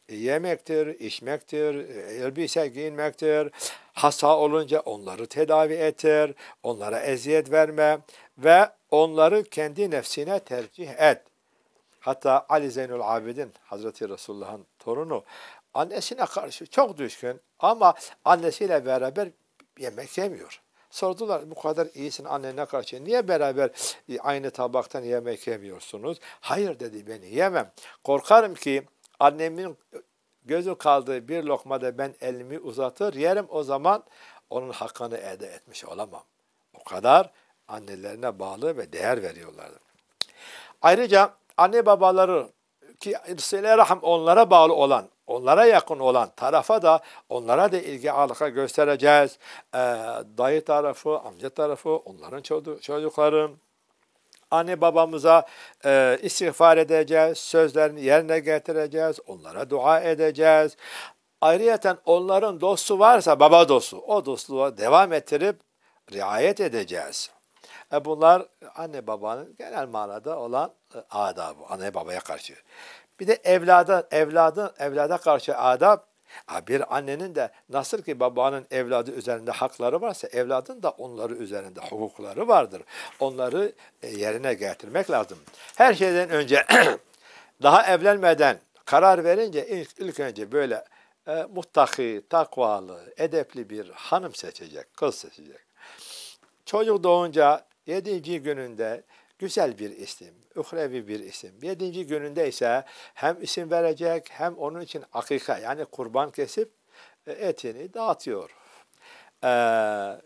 e, yemektir, içmektir, e, elbise giyinmektir. Hasta olunca onları tedavi etir, onlara eziyet verme ve onları kendi nefsine tercih et. Hatta Ali Zeynül Abidin, Hazreti Resulullah'ın torunu, Annesine karşı çok düşkün ama annesiyle beraber yemek yemiyor. Sordular bu kadar iyisin annene karşı niye beraber e, aynı tabaktan yemek yemiyorsunuz? Hayır dedi beni yemem. Korkarım ki annemin gözü kaldığı bir lokmada ben elimi uzatır yerim o zaman onun hakkını elde etmiş olamam. O kadar annelerine bağlı ve değer veriyorlardı. Ayrıca anne babaları ki silah rahim onlara bağlı olan onlara yakın olan tarafa da onlara da ilgi alaka göstereceğiz. Ee, dayı tarafı, amca tarafı, onların çocukları, anne babamıza e, istiğfar edeceğiz, sözlerini yerine getireceğiz, onlara dua edeceğiz. Ayrıyeten onların dostu varsa baba dostu, o dostluğa devam ettirip riayet edeceğiz. E bunlar anne babanın genel manada olan e, adabı, anne babaya karşı. Bir de evlada, evladı, evlada karşı adab. Bir annenin de nasıl ki babanın evladı üzerinde hakları varsa evladın da onları üzerinde hukukları vardır. Onları e, yerine getirmek lazım. Her şeyden önce daha evlenmeden karar verince ilk, ilk önce böyle e, muttaki, takvalı, edepli bir hanım seçecek, kız seçecek. Çocuk doğunca yedinci gününde Güzel bir isim, uhrevi bir isim. Yedinci gününde ise hem isim verecek hem onun için akika yani kurban kesip e, etini dağıtıyor. Ee,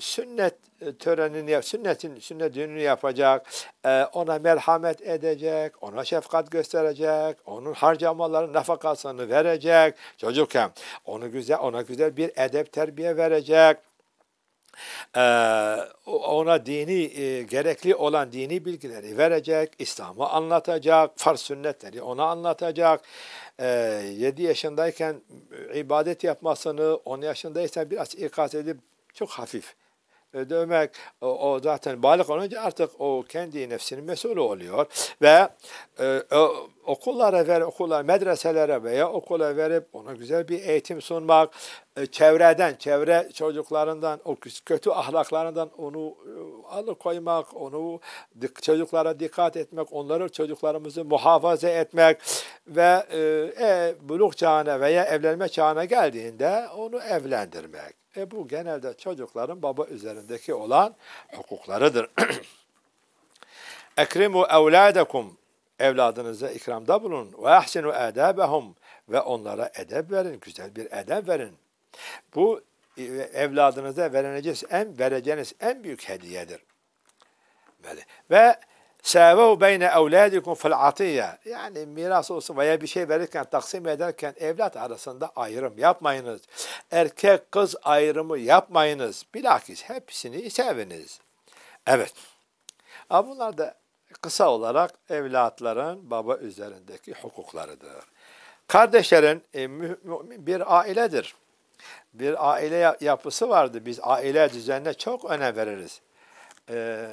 sünnet e, törenini, sünnetin sünnet düğününü yapacak, e, ona merhamet edecek, ona şefkat gösterecek, onun harcamaların nafakasını verecek, çocukken onu güzel, ona güzel bir edep terbiye verecek. Ee, ona dini e, gerekli olan dini bilgileri verecek, İslam'ı anlatacak, farz sünnetleri ona anlatacak. 7 ee, yaşındayken ibadet yapmasını, 10 yaşındaysa biraz ikaz edip çok hafif e, demek o, zaten balık olunca artık o kendi nefsinin mesulü oluyor ve e, okullara ver okula medreselere veya okula verip ona güzel bir eğitim sunmak e, çevreden çevre çocuklarından o kötü ahlaklarından onu e, alıkoymak onu çocuklara dikkat etmek onları çocuklarımızı muhafaza etmek ve e, e, buluk çağına veya evlenme çağına geldiğinde onu evlendirmek e bu genelde çocukların baba üzerindeki olan hukuklarıdır. Ekrimu evladakum evladınıza ikramda bulun. Ve ahsinu edebehum ve onlara edep verin, güzel bir edep verin. Bu e, evladınıza vereceğiniz en vereceğiniz en büyük hediyedir. Ve Sevev beyne evladikum fil atiye. Yani miras olsun veya bir şey verirken, taksim ederken evlat arasında ayrım yapmayınız. Erkek kız ayrımı yapmayınız. Bilakis hepsini seviniz. Evet. Ama bunlar da kısa olarak evlatların baba üzerindeki hukuklarıdır. Kardeşlerin e, mümin bir ailedir. Bir aile yapısı vardı. Biz aile düzenine çok önem veririz. Ee,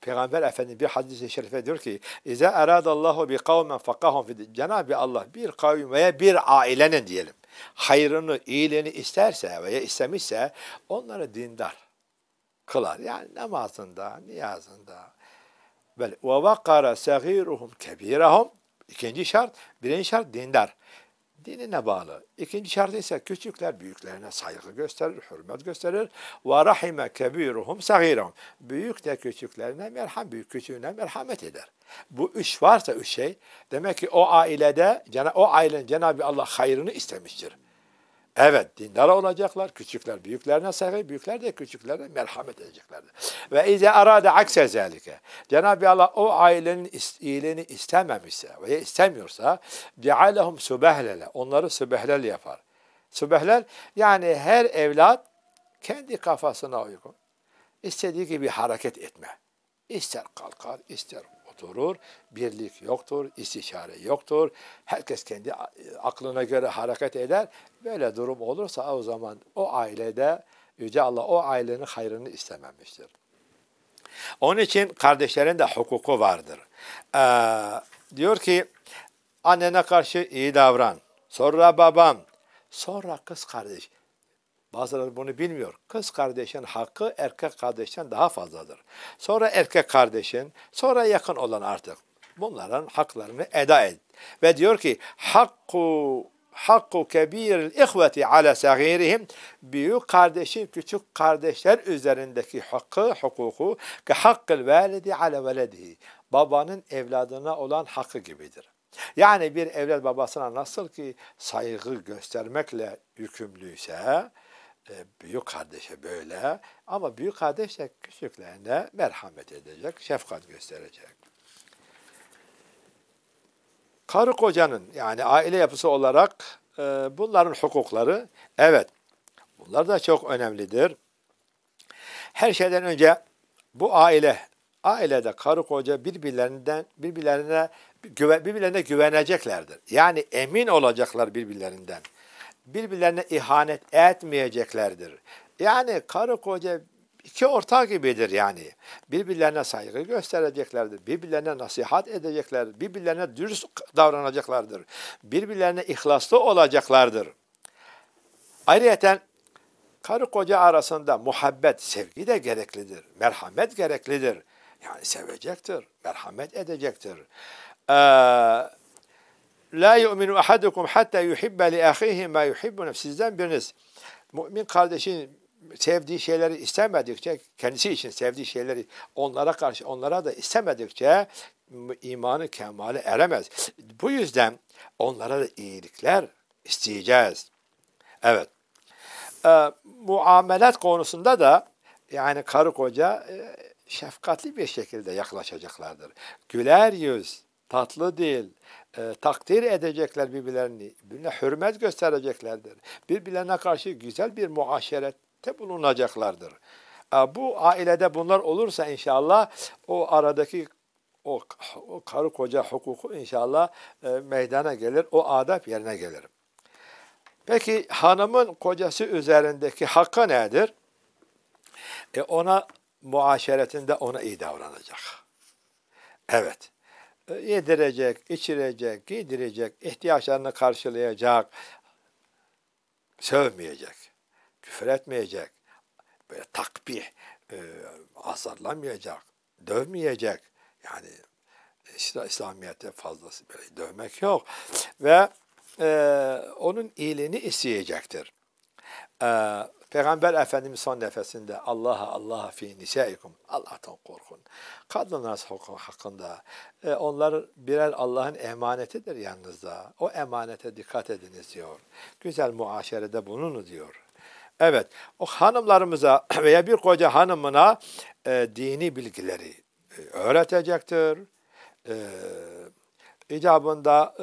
Peygamber Efendi bir hadis-i şerife diyor ki İze eradallahu bi kavmen fakahum fid Cenab-ı Allah bir kavim veya bir ailenin diyelim hayrını, iyiliğini isterse veya istemişse onları dindar kılar. Yani namazında, niyazında. Ve vakara sagiruhum kebirahum ikinci şart, birinci şart dindar dinine bağlı. İkinci şart ise küçükler büyüklerine saygı gösterir, hürmet gösterir. Ve rahime kebiruhum sagirahum. Büyük de küçüklerine merham, büyük küçüğüne merhamet eder. Bu üç varsa üç şey, demek ki o ailede, o ailenin Cenab-ı Allah hayrını istemiştir. Evet dindar olacaklar. Küçükler büyüklerine saygı, büyükler de küçüklerine merhamet edeceklerdi. Ve ize arade akse zelike. Cenab-ı Allah o ailenin iyiliğini istememişse veya istemiyorsa cealehum sübehlele. Onları sübehlel yapar. Sübehlel yani her evlat kendi kafasına uygun. istediği gibi hareket etme. İster kalkar, ister durur. Birlik yoktur, istişare yoktur. Herkes kendi e, aklına göre hareket eder. Böyle durum olursa o zaman o ailede Yüce Allah o ailenin hayrını istememiştir. Onun için kardeşlerin de hukuku vardır. Ee, diyor ki annene karşı iyi davran. Sonra babam, sonra kız kardeş. Bazıları bunu bilmiyor. Kız kardeşin hakkı erkek kardeşten daha fazladır. Sonra erkek kardeşin, sonra yakın olan artık. Bunların haklarını eda et. Ve diyor ki hakku hakku kebiril ihveti ala sagirihim büyük kardeşin küçük kardeşler üzerindeki hakkı hukuku ki hakkı velidi ala veledihi babanın evladına olan hakkı gibidir. Yani bir evlat babasına nasıl ki saygı göstermekle yükümlüyse e, büyük kardeşe böyle ama büyük kardeş de küçüklerine merhamet edecek, şefkat gösterecek. Karı kocanın yani aile yapısı olarak e, bunların hukukları evet bunlar da çok önemlidir. Her şeyden önce bu aile ailede karı koca birbirlerinden birbirlerine güven, birbirlerine güveneceklerdir. Yani emin olacaklar birbirlerinden birbirlerine ihanet etmeyeceklerdir. Yani karı koca iki orta gibidir yani. Birbirlerine saygı göstereceklerdir. Birbirlerine nasihat edecekler, Birbirlerine dürüst davranacaklardır. Birbirlerine ihlaslı olacaklardır. Ayrıca karı koca arasında muhabbet, sevgi de gereklidir. Merhamet gereklidir. Yani sevecektir, merhamet edecektir. Ee, La yu'minu ahadukum hatta yuhibbe li ahihi ma yuhibbu Sizden biriniz mümin kardeşin sevdiği şeyleri istemedikçe, kendisi için sevdiği şeyleri onlara karşı onlara da istemedikçe imanı kemale eremez. Bu yüzden onlara da iyilikler isteyeceğiz. Evet. Ee, muamelat konusunda da yani karı koca e, şefkatli bir şekilde yaklaşacaklardır. Güler yüz, tatlı dil, e, takdir edecekler birbirlerini, birbirine hürmet göstereceklerdir. Birbirlerine karşı güzel bir muaşerette bulunacaklardır. E, bu ailede bunlar olursa inşallah o aradaki o, o karı koca hukuku inşallah e, meydana gelir, o adab yerine gelir. Peki hanımın kocası üzerindeki hakkı nedir? E, ona muaşeretinde ona iyi davranacak. Evet yedirecek, içirecek, giydirecek, ihtiyaçlarını karşılayacak, sövmeyecek, küfür etmeyecek, böyle takbih, e, azarlamayacak, dövmeyecek. Yani işte İslamiyet'te fazlası böyle dövmek yok. Ve e, onun iyiliğini isteyecektir. Ee, Peygamber Efendimiz son nefesinde Allah'a Allah'a fi nisaikum Allah'tan korkun. Kadınlar hakkında e, onlar birer Allah'ın emanetidir yanınızda. O emanete dikkat ediniz diyor. Güzel muaşerede bulunun diyor. Evet, o hanımlarımıza veya bir koca hanımına e, dini bilgileri e, öğretecektir. E, icabında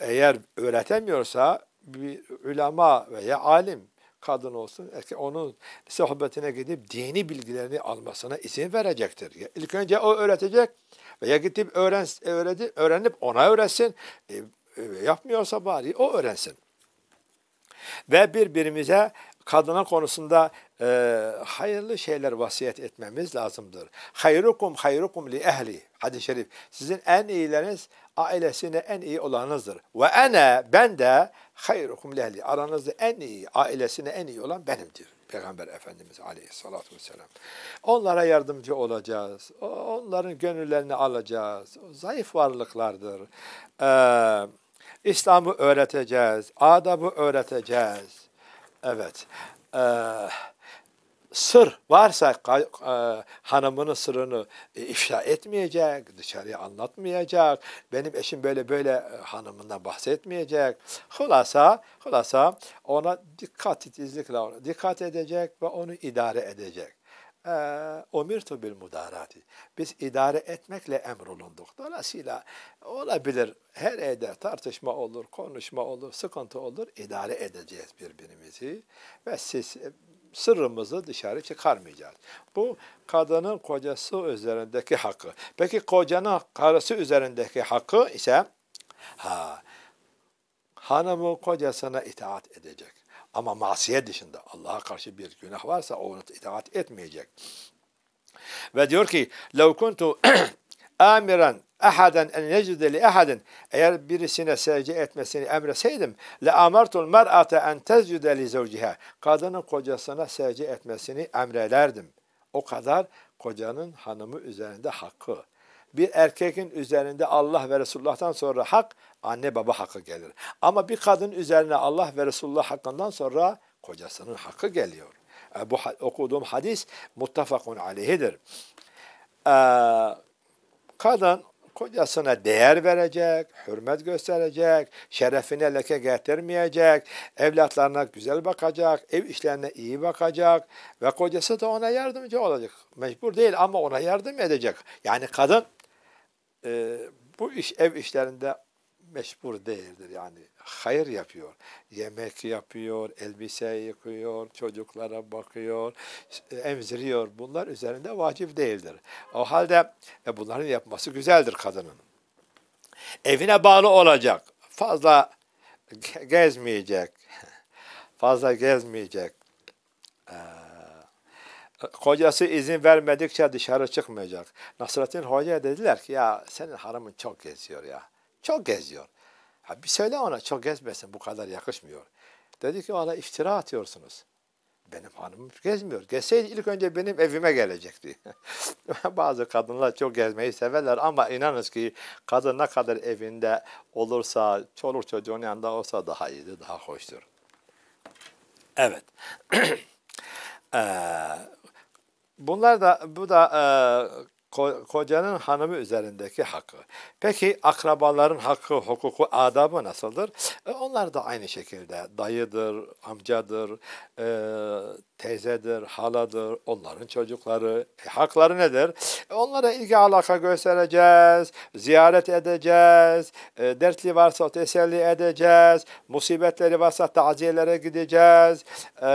e, eğer öğretemiyorsa bir ulema veya alim kadın olsun, erkek onun sohbetine gidip dini bilgilerini almasına izin verecektir. İlk önce o öğretecek veya gidip öğren, öğredi, öğrenip ona öğrensin. E, e, yapmıyorsa bari o öğrensin. Ve birbirimize kadına konusunda e, hayırlı şeyler vasiyet etmemiz lazımdır. Hayrukum hayrukum li ehli. Hadis-i şerif. Sizin en iyileriniz ailesine en iyi olanınızdır. Ve ene ben de hayrukum lehli. Aranızda en iyi, ailesine en iyi olan benimdir. Peygamber Efendimiz aleyhissalatu vesselam. Onlara yardımcı olacağız. Onların gönüllerini alacağız. Zayıf varlıklardır. Ee, İslam'ı öğreteceğiz. Adabı öğreteceğiz. Evet. Evet sır varsa e, hanımının sırrını e, ifşa etmeyecek, dışarıya anlatmayacak, benim eşim böyle böyle e, hanımından bahsetmeyecek. Hulasa, hulasa ona dikkat titizlikle dikkat edecek ve onu idare edecek. E, umirtu bil mudarati. Biz idare etmekle emrolunduk. Dolayısıyla olabilir her evde tartışma olur, konuşma olur, sıkıntı olur. İdare edeceğiz birbirimizi. Ve siz sırrımızı dışarı çıkarmayacağız. Bu kadının kocası üzerindeki hakkı. Peki kocanın karısı üzerindeki hakkı ise ha hanımı kocasına itaat edecek. Ama masiye dışında Allah'a karşı bir günah varsa ona itaat etmeyecek. Ve diyor ki لَوْ كُنْتُ amiran ehaden en yecide li ehaden eğer birisine secde etmesini emreseydim le amartul mer'ate en tezcude li zevciha kadının kocasına secde etmesini emrelerdim. O kadar kocanın hanımı üzerinde hakkı. Bir erkekin üzerinde Allah ve Resulullah'tan sonra hak anne baba hakkı gelir. Ama bir kadın üzerine Allah ve Resulullah hakkından sonra kocasının hakkı geliyor. E, bu okuduğum hadis muttafakun aleyhidir. Ee, Kadın kocasına değer verecek, hürmet gösterecek, şerefine leke getirmeyecek, evlatlarına güzel bakacak, ev işlerine iyi bakacak ve kocası da ona yardımcı olacak. Mecbur değil ama ona yardım edecek. Yani kadın e, bu iş ev işlerinde meşbur değildir yani hayır yapıyor. Yemek yapıyor, elbise yıkıyor, çocuklara bakıyor, emziriyor. Bunlar üzerinde vacip değildir. O halde e, bunların yapması güzeldir kadının. Evine bağlı olacak. Fazla gezmeyecek. Fazla gezmeyecek. Ee, kocası izin vermedikçe dışarı çıkmayacak. Nasrettin Hoca dediler ki ya senin haramın çok geziyor ya. Çok geziyor. Ha bir söyle ona çok gezmesin bu kadar yakışmıyor. Dedi ki ona iftira atıyorsunuz. Benim hanımım gezmiyor. Gezseydi ilk önce benim evime gelecekti. Bazı kadınlar çok gezmeyi severler ama inanız ki kadın ne kadar evinde olursa, çoluk çocuğun yanında olsa daha iyidir, daha hoştur. Evet. ee, bunlar da, bu da e, kocanın hanımı üzerindeki hakkı. Peki akrabaların hakkı, hukuku, adabı nasıldır? E, onlar da aynı şekilde dayıdır, amcadır, e, teyzedir, haladır, onların çocukları. E, hakları nedir? E, onlara ilgi alaka göstereceğiz, ziyaret edeceğiz, e, dertli varsa teselli edeceğiz, musibetleri varsa taziyelere gideceğiz, e,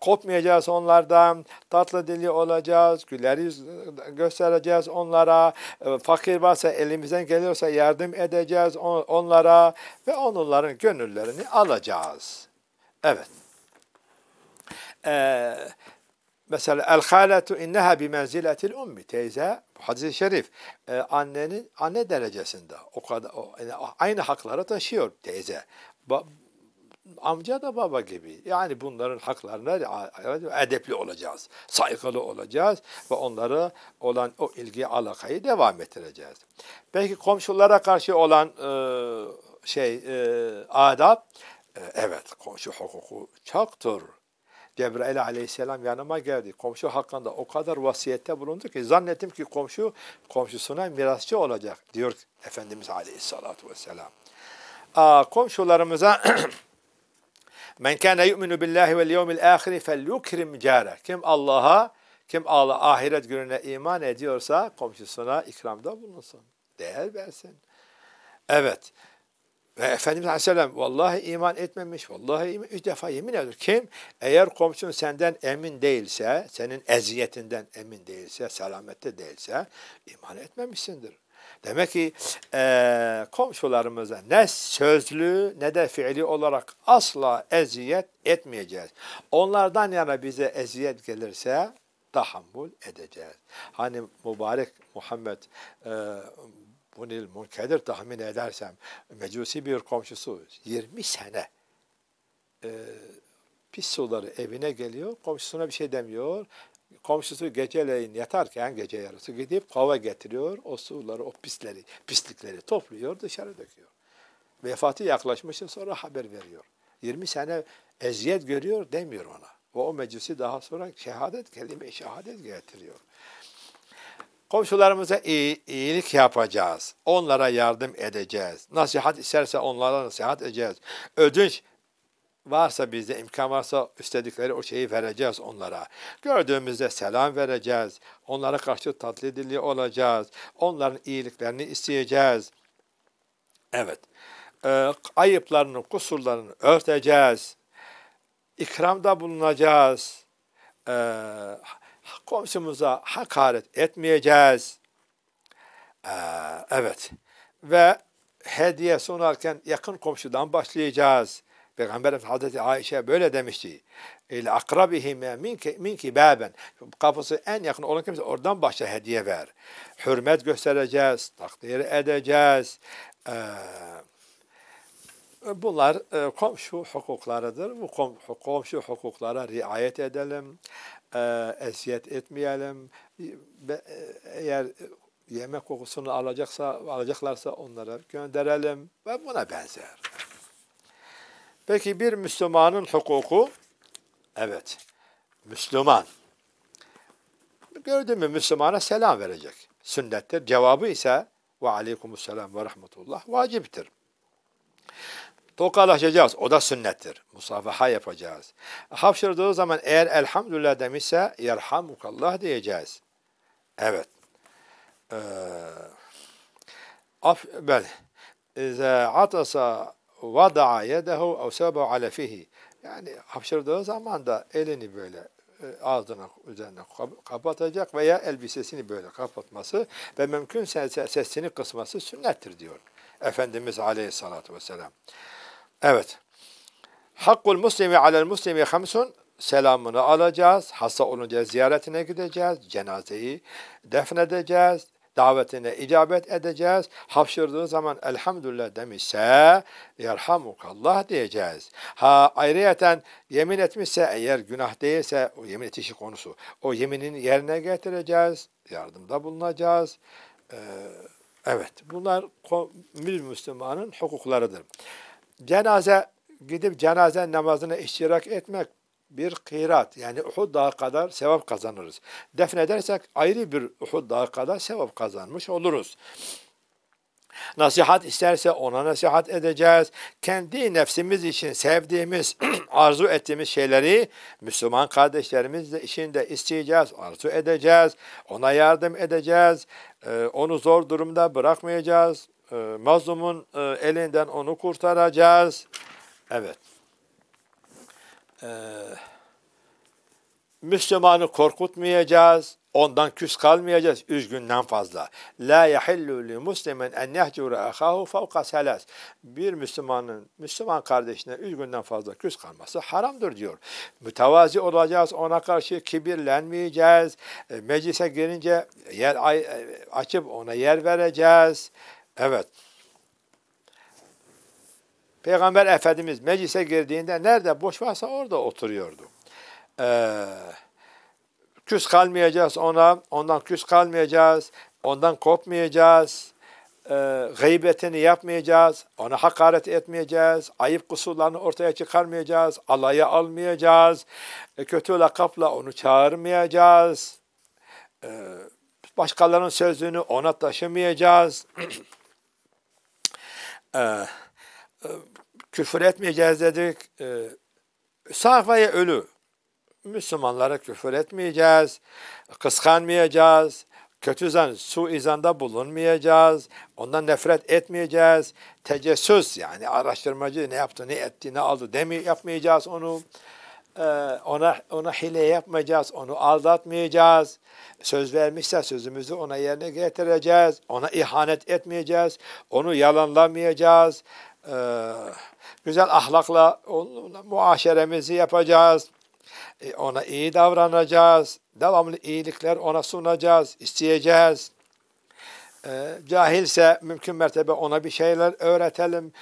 kopmayacağız onlardan, tatlı dili olacağız, güler yüz göstereceğiz onlara, e, fakir varsa elimizden geliyorsa yardım edeceğiz onlara ve onların gönüllerini alacağız. Evet. Ee, mesela el halatu inneha bi menziletil ummi teyze hadis-i şerif e, annenin anne derecesinde o kadar o, yani aynı haklara taşıyor teyze. Ba, amca da baba gibi. Yani bunların haklarına edepli olacağız, saygılı olacağız ve onlara olan o ilgi alakayı devam ettireceğiz. Peki komşulara karşı olan e, şey e, adab, e, evet komşu hukuku çoktur. Cebrail aleyhisselam yanıma geldi. Komşu hakkında o kadar vasiyette bulundu ki zannettim ki komşu komşusuna mirasçı olacak diyor Efendimiz aleyhissalatu vesselam. Aa, komşularımıza Men kana yu'minu billahi vel yevmil ahir felyukrim cara. Kim Allah'a, kim Allah ahiret gününe iman ediyorsa komşusuna ikramda bulunsun. Değer versin. Evet. Ve Efendimiz Aleyhisselam vallahi iman etmemiş, vallahi iman, üç defa yemin ediyor. Kim? Eğer komşun senden emin değilse, senin eziyetinden emin değilse, selamette değilse iman etmemişsindir. Demek ki e, komşularımıza ne sözlü ne de fiili olarak asla eziyet etmeyeceğiz. Onlardan yana bize eziyet gelirse tahammül edeceğiz. Hani mübarek Muhammed e, Bunil Munkedir tahmin edersem mecusi bir komşusu 20 sene e, pis suları evine geliyor, komşusuna bir şey demiyor komşusu geceleyin yatarken gece yarısı gidip kova getiriyor. O suları, o pisleri, pislikleri topluyor, dışarı döküyor. Vefatı yaklaşmıştı sonra haber veriyor. 20 sene eziyet görüyor demiyor ona. Ve o meclisi daha sonra şehadet, kelime şehadet getiriyor. Komşularımıza iyi, iyilik yapacağız. Onlara yardım edeceğiz. Nasihat isterse onlara nasihat edeceğiz. Ödünç varsa bizde imkan varsa istedikleri o şeyi vereceğiz onlara. Gördüğümüzde selam vereceğiz. Onlara karşı tatlı dili olacağız. Onların iyiliklerini isteyeceğiz. Evet. Ee, ayıplarını, kusurlarını örteceğiz. İkramda bulunacağız. Ee, komşumuza hakaret etmeyeceğiz. Ee, evet. Ve hediye sunarken yakın komşudan başlayacağız. Peygamber Hazreti Ayşe böyle demişti. İle akrabihime minki, minki baben. Kapısı en yakın olan kimse oradan başla hediye ver. Hürmet göstereceğiz, takdir edeceğiz. Ee, bunlar e, komşu hukuklarıdır. Bu komşu hukuklara riayet edelim. E, eziyet etmeyelim. Be, e, eğer yemek kokusunu alacaksa alacaklarsa onlara gönderelim ve buna benzer. Peki bir Müslümanın hukuku? Evet, Müslüman. Gördün mü Müslümana selam verecek. Sünnettir. Cevabı ise ve aleykümselam ve rahmetullah vaciptir. Tokalaşacağız. O da sünnettir. Musafaha yapacağız. Hapşırdığı zaman eğer elhamdülillah demişse yerhamukallah diyeceğiz. Evet. Ee, af, bel. İzâ atasa وَضَعَ يَدَهُ اَوْ سَبَوْ عَلَفِهِ Yani hapşırdığı zaman da elini böyle e, ağzına üzerine kapatacak veya elbisesini böyle kapatması ve mümkün sesini kısması sünnettir diyor. Efendimiz Aleyhisselatü Vesselam. Evet. Hakkul muslimi alel muslimi hamsun selamını alacağız. Hasta olunca ziyaretine gideceğiz. Cenazeyi defnedeceğiz davetine icabet edeceğiz. Hapşırdığı zaman elhamdülillah demişse yerhamukallah diyeceğiz. Ha ayrıyeten yemin etmişse eğer günah değilse o yemin etişi konusu. O yeminin yerine getireceğiz. Yardımda bulunacağız. Ee, evet bunlar bir Müslümanın hukuklarıdır. Cenaze gidip cenaze namazına iştirak etmek bir kıyrat yani Uhud dağı kadar sevap kazanırız. Defnedersek ayrı bir Uhud dağı kadar sevap kazanmış oluruz. Nasihat isterse ona nasihat edeceğiz. Kendi nefsimiz için sevdiğimiz, arzu ettiğimiz şeyleri Müslüman kardeşlerimiz için de isteyeceğiz, arzu edeceğiz. Ona yardım edeceğiz. Ee, onu zor durumda bırakmayacağız. Ee, mazlumun e, elinden onu kurtaracağız. Evet. Müslümanı korkutmayacağız, ondan küs kalmayacağız üç günden fazla. La yahillu li muslimen en yahcura ahahu fawqa salas. Bir Müslümanın Müslüman kardeşine üç günden fazla küs kalması haramdır diyor. Mütevazi olacağız, ona karşı kibirlenmeyeceğiz. Meclise girince yer açıp ona yer vereceğiz. Evet. Peygamber Efendimiz meclise girdiğinde nerede boş varsa orada oturuyordu. Ee, küs kalmayacağız ona, ondan küs kalmayacağız, ondan kopmayacağız, e, gıybetini yapmayacağız, ona hakaret etmeyeceğiz, ayıp kusurlarını ortaya çıkarmayacağız, alaya almayacağız, e, kötü lakapla onu çağırmayacağız, e, başkalarının sözünü ona taşımayacağız. Ee, e, küfür etmeyeceğiz dedik. E, ee, sağ ölü. Müslümanlara küfür etmeyeceğiz, kıskanmayacağız, kötü zan, suizanda bulunmayacağız, ondan nefret etmeyeceğiz, tecessüs yani araştırmacı ne yaptı, ne etti, ne aldı demi yapmayacağız onu, ee, ona ona hile yapmayacağız, onu aldatmayacağız, söz vermişse sözümüzü ona yerine getireceğiz, ona ihanet etmeyeceğiz, onu yalanlamayacağız, ee, güzel ahlakla onunla muaşeremizi yapacağız. E, ona iyi davranacağız. Devamlı iyilikler ona sunacağız, isteyeceğiz. Ee, cahilse mümkün mertebe ona bir şeyler öğretelim.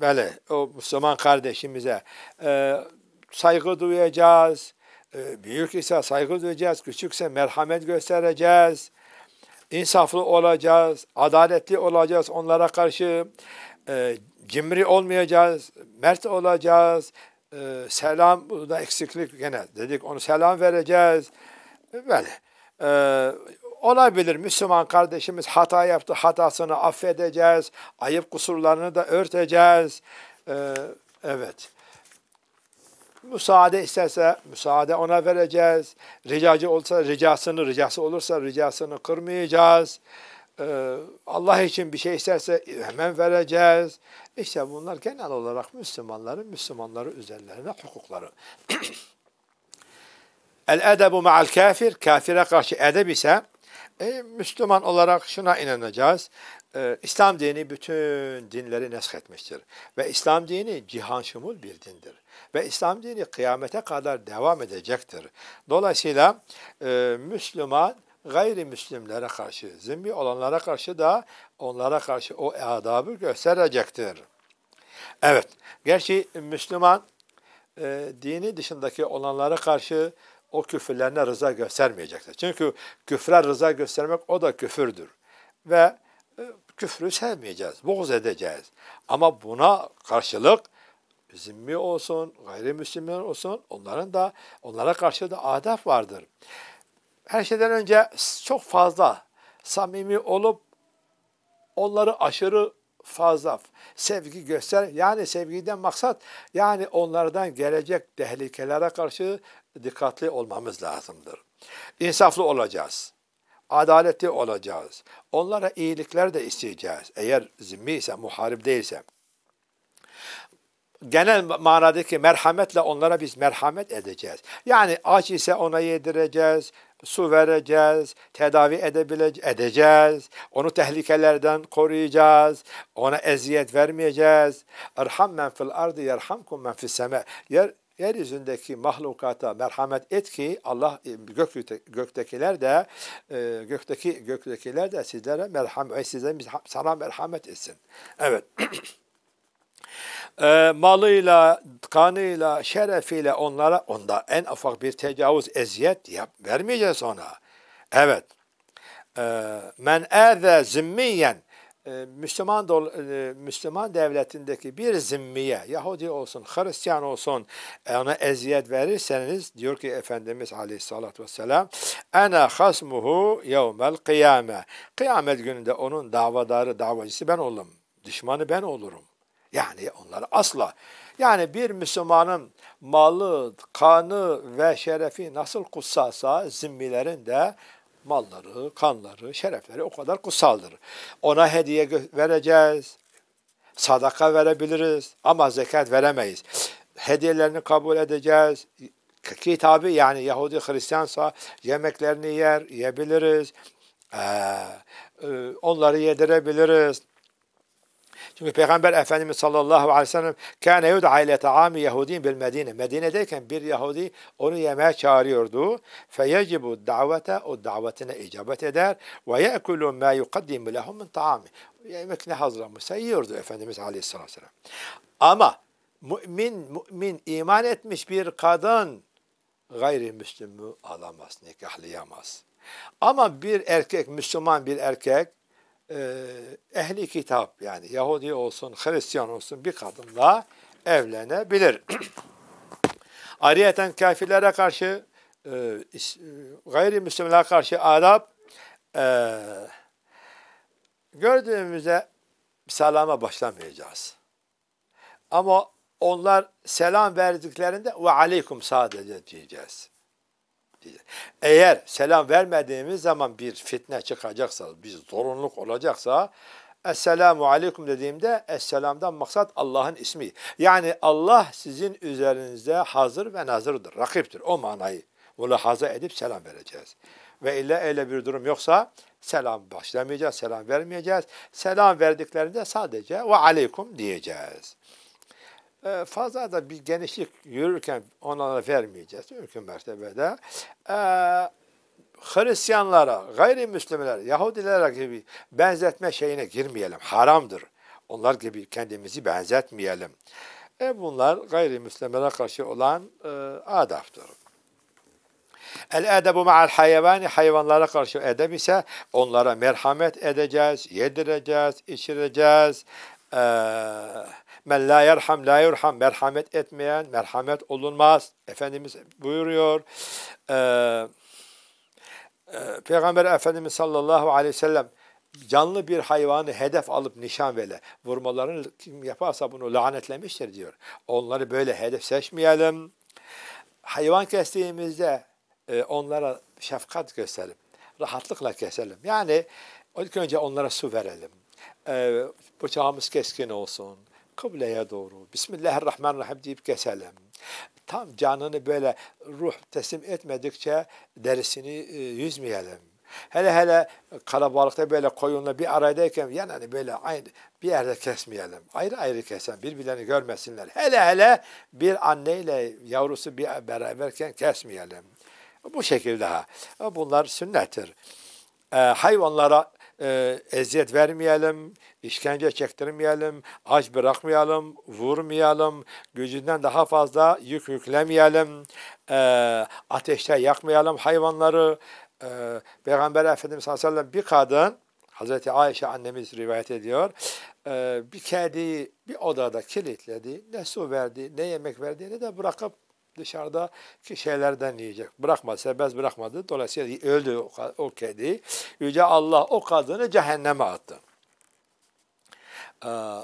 böyle o Müslüman kardeşimize e, saygı duyacağız. E, büyük ise saygı duyacağız. Küçükse merhamet göstereceğiz insaflı olacağız, adaletli olacağız onlara karşı, e, cimri olmayacağız, mert olacağız, e, selam, bu da eksiklik gene dedik, onu selam vereceğiz. Böyle. E, olabilir Müslüman kardeşimiz hata yaptı, hatasını affedeceğiz, ayıp kusurlarını da örteceğiz. E, evet. Müsaade isterse müsaade ona vereceğiz. Ricacı olsa ricasını, ricası olursa ricasını kırmayacağız. Ee, Allah için bir şey isterse hemen vereceğiz. İşte bunlar genel olarak Müslümanların, Müslümanları üzerlerine hukukları. El edebu ma'al kafir, kafire karşı edeb ise e, Müslüman olarak şuna inanacağız. E, İslam dini bütün dinleri neshetmiştir. Ve İslam dini cihan şumul bir dindir. Ve İslam dini kıyamete kadar devam edecektir. Dolayısıyla e, Müslüman gayrimüslimlere karşı, zimmi olanlara karşı da onlara karşı o adabı gösterecektir. Evet, gerçi Müslüman e, dini dışındaki olanlara karşı o küfürlerine rıza göstermeyecektir. Çünkü küfre rıza göstermek o da küfürdür. Ve e, küfrü sevmeyeceğiz, boğz edeceğiz. Ama buna karşılık zimmi olsun, gayrimüslimler olsun onların da onlara karşı da adab vardır her şeyden önce çok fazla samimi olup onları aşırı fazla sevgi göster. Yani sevgiden maksat yani onlardan gelecek tehlikelere karşı dikkatli olmamız lazımdır. İnsaflı olacağız. Adaletli olacağız. Onlara iyilikler de isteyeceğiz. Eğer zimmi ise, muharip değilse. Genel manadaki merhametle onlara biz merhamet edeceğiz. Yani aç ise ona yedireceğiz, su vereceğiz, tedavi edebileceğiz, edeceğiz, onu tehlikelerden koruyacağız, ona eziyet vermeyeceğiz. Erham men fil ardı yerhamkum men fil seme. Yer, yeryüzündeki mahlukata merhamet et ki Allah e, gök, göktekiler de e, gökteki göktekiler de sizlere merhamet size sana merhamet etsin. Evet. e, malıyla, kanıyla, şerefiyle onlara onda en ufak bir tecavüz, eziyet yap, vermeyeceğiz ona. Evet. Ee, e, men âze zimmiyen Müslüman dol, e, Müslüman devletindeki bir zimmiye, Yahudi olsun, Hristiyan olsun e, ona eziyet verirseniz diyor ki Efendimiz Aleyhisselatü Vesselam ana hasmuhu yevmel kıyame. Kıyamet gününde onun davadarı, davacısı ben olurum. Düşmanı ben olurum. Yani onları asla. Yani bir Müslümanın malı, kanı ve şerefi nasıl kutsalsa zimmilerin de malları, kanları, şerefleri o kadar kutsaldır. Ona hediye vereceğiz, sadaka verebiliriz ama zekat veremeyiz. Hediyelerini kabul edeceğiz. Kitabı yani Yahudi Hristiyansa yemeklerini yer, yiyebiliriz. Ee, e, onları yedirebiliriz. Çünkü Peygamber Efendimiz sallallahu aleyhi ve sellem kâne yud'a ile ta'ami Yahudin bil Medine. Medine'deyken bir Yahudi onu yemeğe çağırıyordu. Feyecibu davete o davetine icabet eder. Ve ye'kulu ma yukaddimu lehum min ta'ami. Yemek ne hazırlamışsa yiyordu Efendimiz aleyhissalatü vesselam. Ama mümin, mümin iman etmiş bir kadın gayrimüslimi alamaz, nikahlayamaz. Ama bir erkek, Müslüman bir erkek ee, ehli kitap yani Yahudi olsun, Hristiyan olsun bir kadınla evlenebilir. Ayrıyeten kafirlere karşı, e, e, gayrimüslimlere karşı adab e, gördüğümüzde selama başlamayacağız. Ama onlar selam verdiklerinde ve aleyküm sadece diyeceğiz. Dedi. Eğer selam vermediğimiz zaman bir fitne çıkacaksa, bir zorunluluk olacaksa Esselamu Aleyküm dediğimde Esselam'dan maksat Allah'ın ismi. Yani Allah sizin üzerinizde hazır ve nazırdır, rakiptir. O manayı mülahaza edip selam vereceğiz. Ve illa öyle bir durum yoksa selam başlamayacağız, selam vermeyeceğiz. Selam verdiklerinde sadece ve aleyküm diyeceğiz. Ee, fazla da bir genişlik yürürken onlara vermeyeceğiz mümkün mertebede. E, ee, Hristiyanlara, gayrimüslimlere, Yahudilere gibi benzetme şeyine girmeyelim. Haramdır. Onlar gibi kendimizi benzetmeyelim. E bunlar gayrimüslimlere karşı olan e, adaftır. El edebu ma'al hayvani hayvanlara karşı edeb ise onlara merhamet edeceğiz, yedireceğiz, içireceğiz. Eee Men la yerham la yurham. Merhamet etmeyen merhamet olunmaz. Efendimiz buyuruyor. Ee, e, Peygamber Efendimiz sallallahu aleyhi ve sellem canlı bir hayvanı hedef alıp nişan vele vurmalarını kim yaparsa bunu lanetlemiştir diyor. Onları böyle hedef seçmeyelim. Hayvan kestiğimizde e, onlara şefkat gösterelim. Rahatlıkla keselim. Yani ilk önce onlara su verelim. E, bıçağımız keskin olsun kıbleye doğru Bismillahirrahmanirrahim deyip keselim. Tam canını böyle ruh teslim etmedikçe derisini e, yüzmeyelim. Hele hele kalabalıkta böyle koyunla bir araydayken, yanını hani böyle aynı bir yerde kesmeyelim. Ayrı ayrı kesen birbirlerini görmesinler. Hele hele bir anneyle yavrusu bir beraberken kesmeyelim. Bu şekilde ha. Bunlar sünnettir. Ee, hayvanlara e, eziyet vermeyelim, işkence çektirmeyelim, aç bırakmayalım, vurmayalım, gücünden daha fazla yük yüklemeyelim, e, ateşte yakmayalım hayvanları. E, Peygamber Efendimiz sallallahu bir kadın, Hazreti Ayşe annemiz rivayet ediyor, e, bir kediyi bir odada kilitledi, ne su verdi, ne yemek verdiğini de bırakıp dışarıda şeylerden yiyecek. Bırakmadı, serbest bırakmadı. Dolayısıyla öldü o, o kedi. Yüce Allah o kadını cehenneme attı. Ee,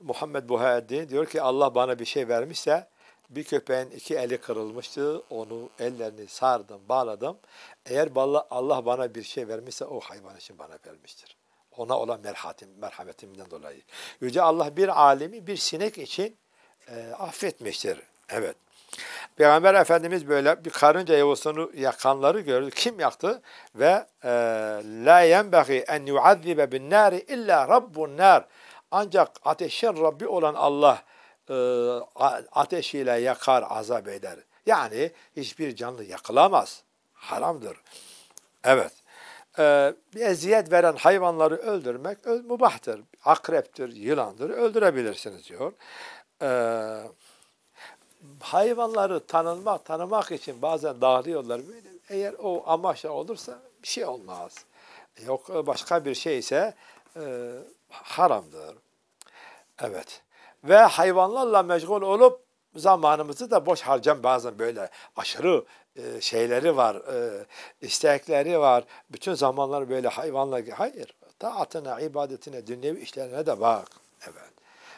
Muhammed Buhari diyor ki Allah bana bir şey vermişse bir köpeğin iki eli kırılmıştı. Onu ellerini sardım, bağladım. Eğer Allah bana bir şey vermişse o hayvan için bana vermiştir. Ona olan merhatim, merhametimden dolayı. Yüce Allah bir alimi bir sinek için e, affetmiştir. Evet. Peygamber Efendimiz böyle bir karınca yavusunu yakanları gördü. Kim yaktı? Ve e, la yenbeği en yuazzibe bin nari illa rabbun nar. Ancak ateşin Rabbi olan Allah e, ateşiyle yakar, azap eder. Yani hiçbir canlı yakılamaz. Haramdır. Evet. Ee, bir eziyet veren hayvanları öldürmek mübahtır. Akreptir, yılandır. Öldürebilirsiniz diyor. Ee, hayvanları tanınmak, tanımak için bazen dağılıyorlar. Eğer o amaçla olursa bir şey olmaz. Yok başka bir şey ise e, haramdır. Evet. Ve hayvanlarla meşgul olup zamanımızı da boş harcam bazen böyle aşırı e, şeyleri var, e, istekleri var. Bütün zamanlar böyle hayvanla hayır. Taatına, ibadetine, dünyevi işlerine de bak. Evet.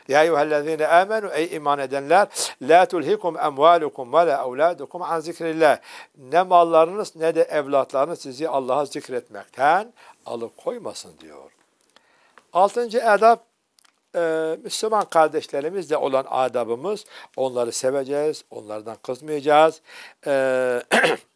Ya eyyühellezine amenu ey iman edenler la tulhikum emvalukum ve la evladukum an zikrillah. Ne mallarınız ne de evlatlarınız sizi Allah'a zikretmekten alıkoymasın diyor. Altıncı edap e, Müslüman kardeşlerimizle olan adabımız onları seveceğiz, onlardan kızmayacağız. E,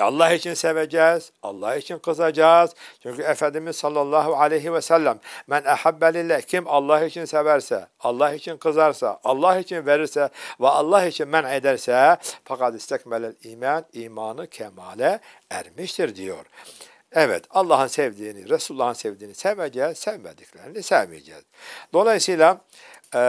Allah için seveceğiz, Allah için kızacağız. Çünkü Efendimiz sallallahu aleyhi ve sellem men ehabbe lillah kim Allah için severse, Allah için kızarsa, Allah için verirse ve Allah için men ederse fakat istekmelel iman, imanı kemale ermiştir diyor. Evet Allah'ın sevdiğini, Resulullah'ın sevdiğini seveceğiz, sevmediklerini sevmeyeceğiz. Dolayısıyla e,